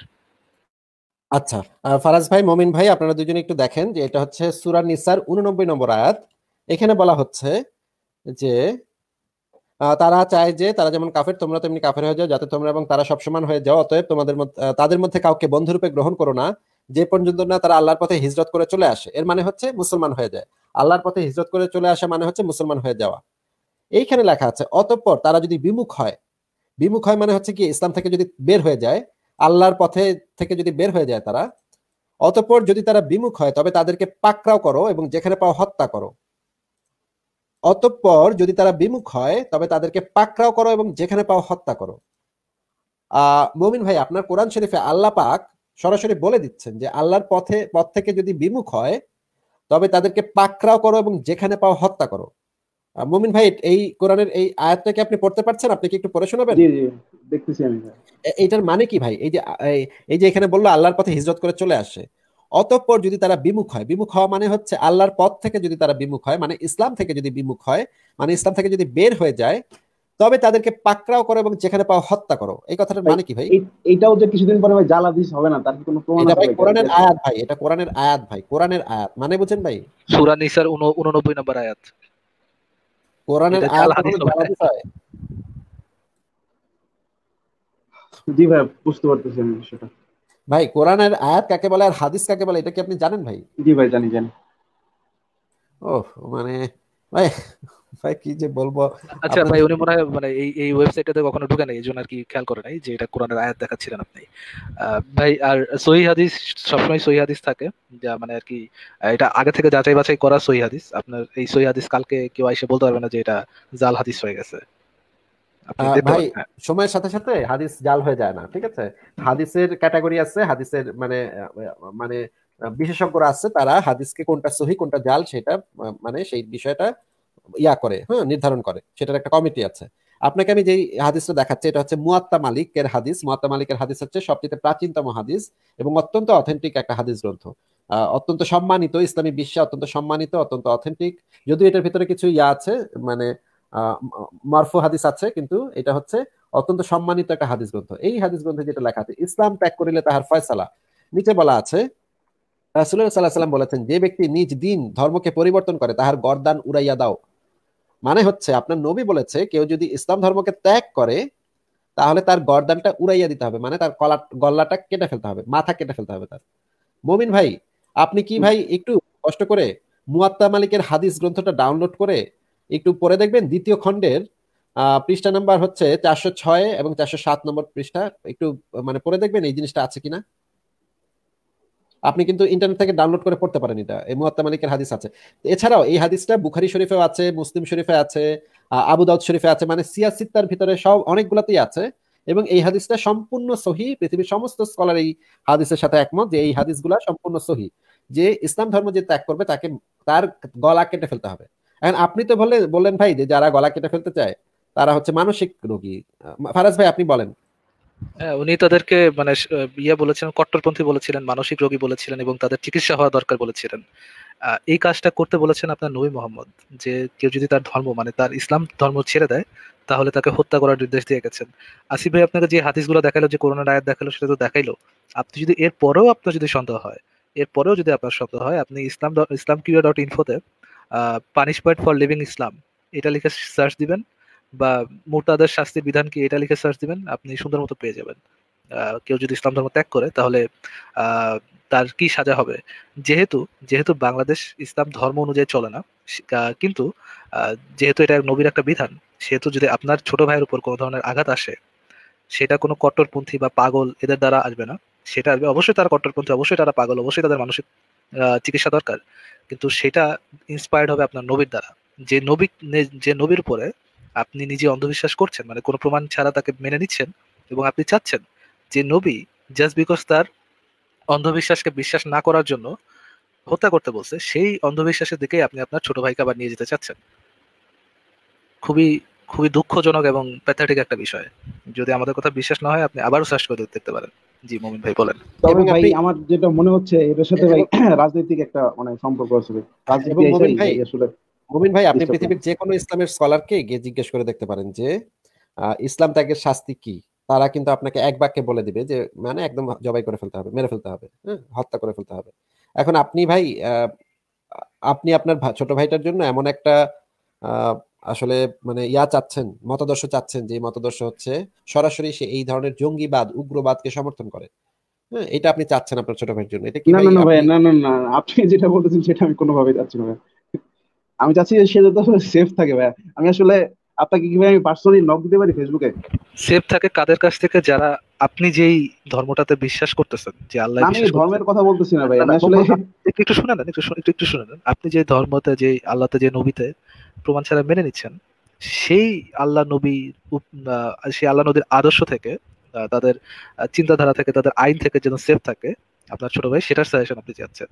আচ্ছা ফারাজ ভাই মমিন ভাই আপনারা দুজনে একটু দেখেন যে এটা হচ্ছে সুরা নিসার উননব্বই নম্বর আয়াত এখানে বলা হচ্ছে যে তারা চায় যে তারা যেমন কাফের তোমরা তেমনি কাফের হয়ে যাও যাতে তোমরা এবং তারা সব সমান হয়ে যাও অতএব তোমাদের তাদের মধ্যে কাউকে বন্ধুরূপে গ্রহণ করো না যে পর্যন্ত না তারা আল্লাহর পথে হিজরত করে চলে আসে এর মানে হচ্ছে মুসলমান হয়ে যায় আল্লাহর পথে হিজরত করে চলে আসা মানে হচ্ছে মুসলমান হয়ে যাওয়া এইখানে লেখা আছে অতঃপর তারা যদি বিমুখ হয় বিমুখ হয় মানে হচ্ছে কি ইসলাম থেকে যদি বের হয়ে যায় আল্লাহর পথে থেকে যদি বের হয়ে যায় তারা অতঃপর যদি তারা বিমুখ হয় তবে তাদেরকে পাকড়াও করো এবং যেখানে পাও হত্যা করো অতঃপর যদি তারা বিমুখ হয় তবে তাদেরকে পাকড়াও করো এবং যেখানে পাও হত্যা করো আহ মমিন ভাই আপনার কোরআন শরীফে আল্লাহ পাক সরাসরি বলে দিচ্ছেন যে আল্লাহর পথে পথ থেকে যদি বিমুখ হয় তবে তাদেরকে পাকড়াও করো এবং যেখানে পাও হত্যা করো মুমিন ভাই এই কোরআনের এই আয়াতটা কি আপনি পড়তে পারছেন আপনি কি একটু পড়ে শোনাবেন জি জি দেখতেছি আমি এইটার মানে কি ভাই এই যে এই যে এখানে বললো আল্লাহর পথে হিজরত করে চলে আসে অতঃপর যদি তারা বিমুখ হয় বিমুখ হওয়া মানে হচ্ছে আল্লাহর পথ থেকে যদি তারা বিমুখ হয় মানে ইসলাম থেকে যদি বিমুখ হয় মানে ইসলাম থেকে যদি বের হয়ে যায় তবে তাদেরকে পাকড়াও করো এবং যেখানে পাও হত্যা করো এই কথাটা মানে কি ভাই এটাও যে কিছুদিন পরে ভাই জালাদিস হবে না তার কি কোনো প্রমাণ আছে কোরআনের আয়াত ভাই এটা কোরআনের আয়াত ভাই কোরআনের আয়াত মানে বুঝেন ভাই সূরা নিসার 89 নম্বর আয়াত কোরআনের আয়াত জি ভাই বুঝতে পারতেছি আমি সেটা ভাই কোরআনের আয়াত কাকে বলে আর হাদিস কাকে বলে এটা কি আপনি জানেন ভাই জি ভাই জানি জানি ও মানে ভাই ভাই কি যে বলবো আচ্ছা ভাই উনি মনে হয় মানে এই এই ওয়েবসাইটটাতে কখনো ঢুকে নাই এজন্য আর কি খেয়াল করে নাই যে এটা কোরআনের আয়াত দেখাচ্ছিলেন আপনি ভাই আর সহি হাদিস সবসময় সহি হাদিস থাকে যা মানে আর কি এটা আগে থেকে যাচাই বাছাই করা সহি হাদিস আপনার এই সহি হাদিস কালকে কেউ এসে বলতে পারবে না যে এটা জাল হাদিস হয়ে গেছে ভাই হ্যাঁ। সময়ের সাথে সাথে হাদিস জাল হয়ে যায় না ঠিক আছে হাদিসের ক্যাটাগরি আছে হাদিসের মানে মানে বিশেষজ্ঞরা আছে তারা হাদিসকে কোনটা সহি কোনটা জাল সেটা মানে সেই বিষয়টা ইয়া করে হ্যাঁ নির্ধারণ করে সেটার একটা কমিটি আছে আপনাকে আমি যেই হাদিসটা দেখাচ্ছি এটা হচ্ছে মুয়াত্তা মালিকের হাদিস মুয়াত্তা মালিকের হাদিস হচ্ছে সবচেয়ে প্রাচীনতম হাদিস এবং অত্যন্ত অথেন্টিক একটা হাদিস গ্রন্থ অত্যন্ত সম্মানিত ইসলামী বিশ্বে অত্যন্ত সম্মানিত অত্যন্ত অথেন্টিক যদি এটার ভিতরে কিছু ইয়া আছে মানে মারফু হাদিস আছে কিন্তু এটা হচ্ছে অত্যন্ত সম্মানিত একটা হাদিস গ্রন্থ এই হাদিস গ্রন্থে যেটা লেখা আছে ইসলাম ত্যাগ করিলে তাহার ফয়সালা নিচে বলা আছে রাসুল্লাহ সাল্লাহ বলেছেন যে ব্যক্তি নিজ দিন ধর্মকে পরিবর্তন করে তাহার গরদান উড়াইয়া দাও মানে হচ্ছে আপনার নবী বলেছে কেউ যদি ইসলাম ধর্মকে ত্যাগ করে তাহলে তার গরদানটা উড়াইয়া দিতে হবে মানে তার কলা গল্লাটা কেটে ফেলতে হবে মাথা কেটে ফেলতে হবে তার মমিন ভাই আপনি কি ভাই একটু কষ্ট করে মুয়াত্তা মালিকের হাদিস গ্রন্থটা ডাউনলোড করে একটু পরে দেখবেন দ্বিতীয় খণ্ডের পৃষ্ঠা নাম্বার হচ্ছে চারশো ছয় এবং চারশো সাত নম্বর পৃষ্ঠা একটু মানে পরে দেখবেন এই জিনিসটা আছে কিনা আপনি কিন্তু ইন্টারনেট থেকে ডাউনলোড করে পড়তে পারেন এটা এই মুহাত্তা মালিকের হাদিস আছে এছাড়াও এই হাদিসটা বুখারি শরীফে আছে মুসলিম শরীফে আছে আবু শরীফে আছে মানে সিয়াসিত্তার ভিতরে সব অনেকগুলাতেই আছে এবং এই হাদিসটা সম্পূর্ণ সহি পৃথিবীর সমস্ত স্কলার এই হাদিসের সাথে একমত যে এই হাদিসগুলা সম্পূর্ণ সহি যে ইসলাম ধর্ম যে ত্যাগ করবে তাকে তার গলা কেটে ফেলতে হবে এখন আপনি তো বললেন বললেন ভাই যে যারা গলা কেটে ফেলতে চায় তারা হচ্ছে মানসিক রোগী ফারাজ ভাই আপনি বলেন হ্যাঁ, উনি তাদেরকে মানে ইয়ে বলেছিলেন কট্টরপন্থী বলেছিলেন মানসিক রোগী বলেছিলেন এবং তাদের চিকিৎসা হওয়া দরকার বলেছিলেন এই কাজটা করতে বলেছেন আপনার নবী মোহাম্মদ যে কেউ যদি তার ধর্ম মানে তার ইসলাম ধর্ম ছেড়ে দেয় তাহলে তাকে হত্যা করার নির্দেশ দিয়ে গেছেন আসিফ ভাই আপনাকে যে হাদিসগুলো দেখালো যে করোনা আয়াত দেখালো সেটা তো দেখাইলো আপনি যদি এর পরেও আপনার যদি সন্দেহ হয় এরপরেও যদি আপনার সন্দেহ হয় আপনি ইসলাম ইসলাম কিউ ডট ইনফোতে পানিশমেন্ট ফর লিভিং ইসলাম এটা লিখে সার্চ দিবেন বা মোরতাদের শাস্তির বিধান কি এটা লিখে সার্চ দিবেন আপনি সুন্দর মতো পেয়ে যাবেন কেউ যদি ইসলাম ধর্ম ত্যাগ করে তাহলে তার কি সাজা হবে যেহেতু যেহেতু বাংলাদেশ ইসলাম ধর্ম অনুযায়ী চলে না কিন্তু যেহেতু এটা নবীর একটা বিধান সেহেতু যদি আপনার ছোট ভাইয়ের উপর কোনো ধরনের আঘাত আসে সেটা কোনো কট্টরপন্থী বা পাগল এদের দ্বারা আসবে না সেটা আসবে অবশ্যই তারা কট্টরপন্থী অবশ্যই তারা পাগল অবশ্যই তাদের মানসিক চিকিৎসা দরকার কিন্তু সেটা ইন্সপায়ার্ড হবে আপনার নবীর দ্বারা যে নবী যে নবীর উপরে আপনি নিজে অন্ধবিশ্বাস করছেন মানে কোনো প্রমাণ ছাড়া তাকে মেনে নিচ্ছেন এবং আপনি চাচ্ছেন যে নবী জাস্ট বিকজ তার অন্ধবিশ্বাসকে বিশ্বাস না করার জন্য হত্যা করতে বলছে সেই অন্ধবিশ্বাসের দিকে আপনি আপনার ছোট ভাইকে আবার নিয়ে যেতে চাচ্ছেন খুবই খুবই দুঃখজনক এবং প্যাথেটিক একটা বিষয় যদি আমাদের কথা বিশ্বাস না হয় আপনি আবারও সার্চ করে দেখতে পারেন জি মোমিন ভাই বলেন তবে ভাই আমার যেটা মনে হচ্ছে এর সাথে ভাই রাজনৈতিক একটা মানে সম্পর্ক আছে রাজনীতি আসলে মুমিন ভাই আপনি পৃথিবীর যে কোনো ইসলামের স্কলারকে গিয়ে জিজ্ঞেস করে দেখতে পারেন যে ইসলাম ত্যাগের শাস্তি কি তারা কিন্তু আপনাকে এক বাক্যে বলে দিবে যে মানে একদম জবাই করে ফেলতে হবে মেরে ফেলতে হবে হ্যাঁ হত্যা করে ফেলতে হবে এখন আপনি ভাই আপনি আপনার ছোট ভাইটার জন্য এমন একটা আসলে মানে ইয়া চাচ্ছেন মতাদর্শ চাচ্ছেন যে মতাদর্শ হচ্ছে সরাসরি সে এই ধরনের জঙ্গিবাদ উগ্রবাদকে সমর্থন করে হ্যাঁ, এটা আপনি চাচ্ছেন আপনার ছোট ভাইয়ের জন্য এটা কি না না না না না না আপনি যেটা বলতেছেন সেটা আমি কোনোভাবেই চাচ্ছি না আমি চাচ্ছি যে সে যাতে আসলে সেফ থাকে ভাই আমি আসলে আপনাকে কিভাবে আমি পার্সোনালি নক দিতে পারি ফেসবুকে সেফ থাকে কাদের কাছ থেকে যারা আপনি যেই ধর্মটাতে বিশ্বাস করতেছেন যে আল্লাহ আমি ধর্মের কথা বলতেছি না ভাই আসলে একটু শুনেন না একটু শুনে একটু শুনে নেন আপনি যে ধর্মতে যে আল্লাহতে যে নবীতে প্রমাণ ছাড়া মেনে নিচ্ছেন সেই আল্লাহ নবী সেই আল্লাহ নবীর আদর্শ থেকে তাদের চিন্তাধারা থেকে তাদের আইন থেকে যেন সেফ থাকে আপনার ছোট ভাই সেটার সাজেশন আপনি যাচ্ছেন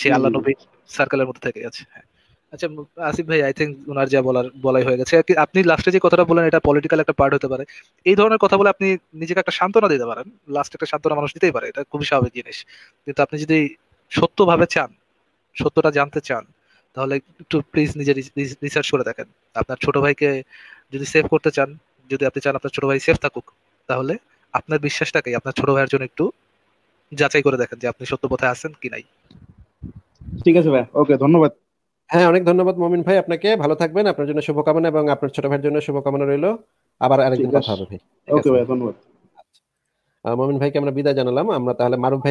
সেই আল্লাহ নবী সার্কেলের মধ্যে থেকে যাচ্ছে হ্যাঁ আচ্ছা আসিফ ভাই আই থিঙ্ক ওনার যা বলার বলাই হয়ে গেছে আপনি লাস্টে যে কথাটা বলেন এটা পলিটিক্যাল একটা পার্ট হতে পারে এই ধরনের কথা বলে আপনি নিজেকে একটা সান্ত্বনা দিতে পারেন লাস্ট একটা সান্ত্বনা মানুষ দিতেই পারে এটা খুবই স্বাভাবিক জিনিস কিন্তু আপনি যদি সত্য ভাবে চান সত্যটা জানতে চান তাহলে একটু প্লিজ নিজে রিসার্চ করে দেখেন আপনার ছোট ভাইকে যদি সেভ করতে চান যদি আপনি চান আপনার ছোট ভাই সেফ থাকুক তাহলে আপনার বিশ্বাসটাকে আপনার ছোট ভাইয়ের জন্য একটু যাচাই করে দেখেন যে আপনি সত্য পথে আছেন কি নাই ঠিক আছে ভাই ওকে ধন্যবাদ হ্যাঁ অনেক ধন্যবাদ মমিন ভাই আপনাকে ভালো থাকবেন আপনার জন্য শুভকামনা এবং আপনার ছোট ভাইয়ের জন্য শুভকামনা রইল আবার আরেকদিন কথা হবে ভাই ওকে ভাই ধন্যবাদ আচ্ছা। মমিন ভাইকে আমরা বিদায় জানালাম আমরা তাহলে মারুফ ভাই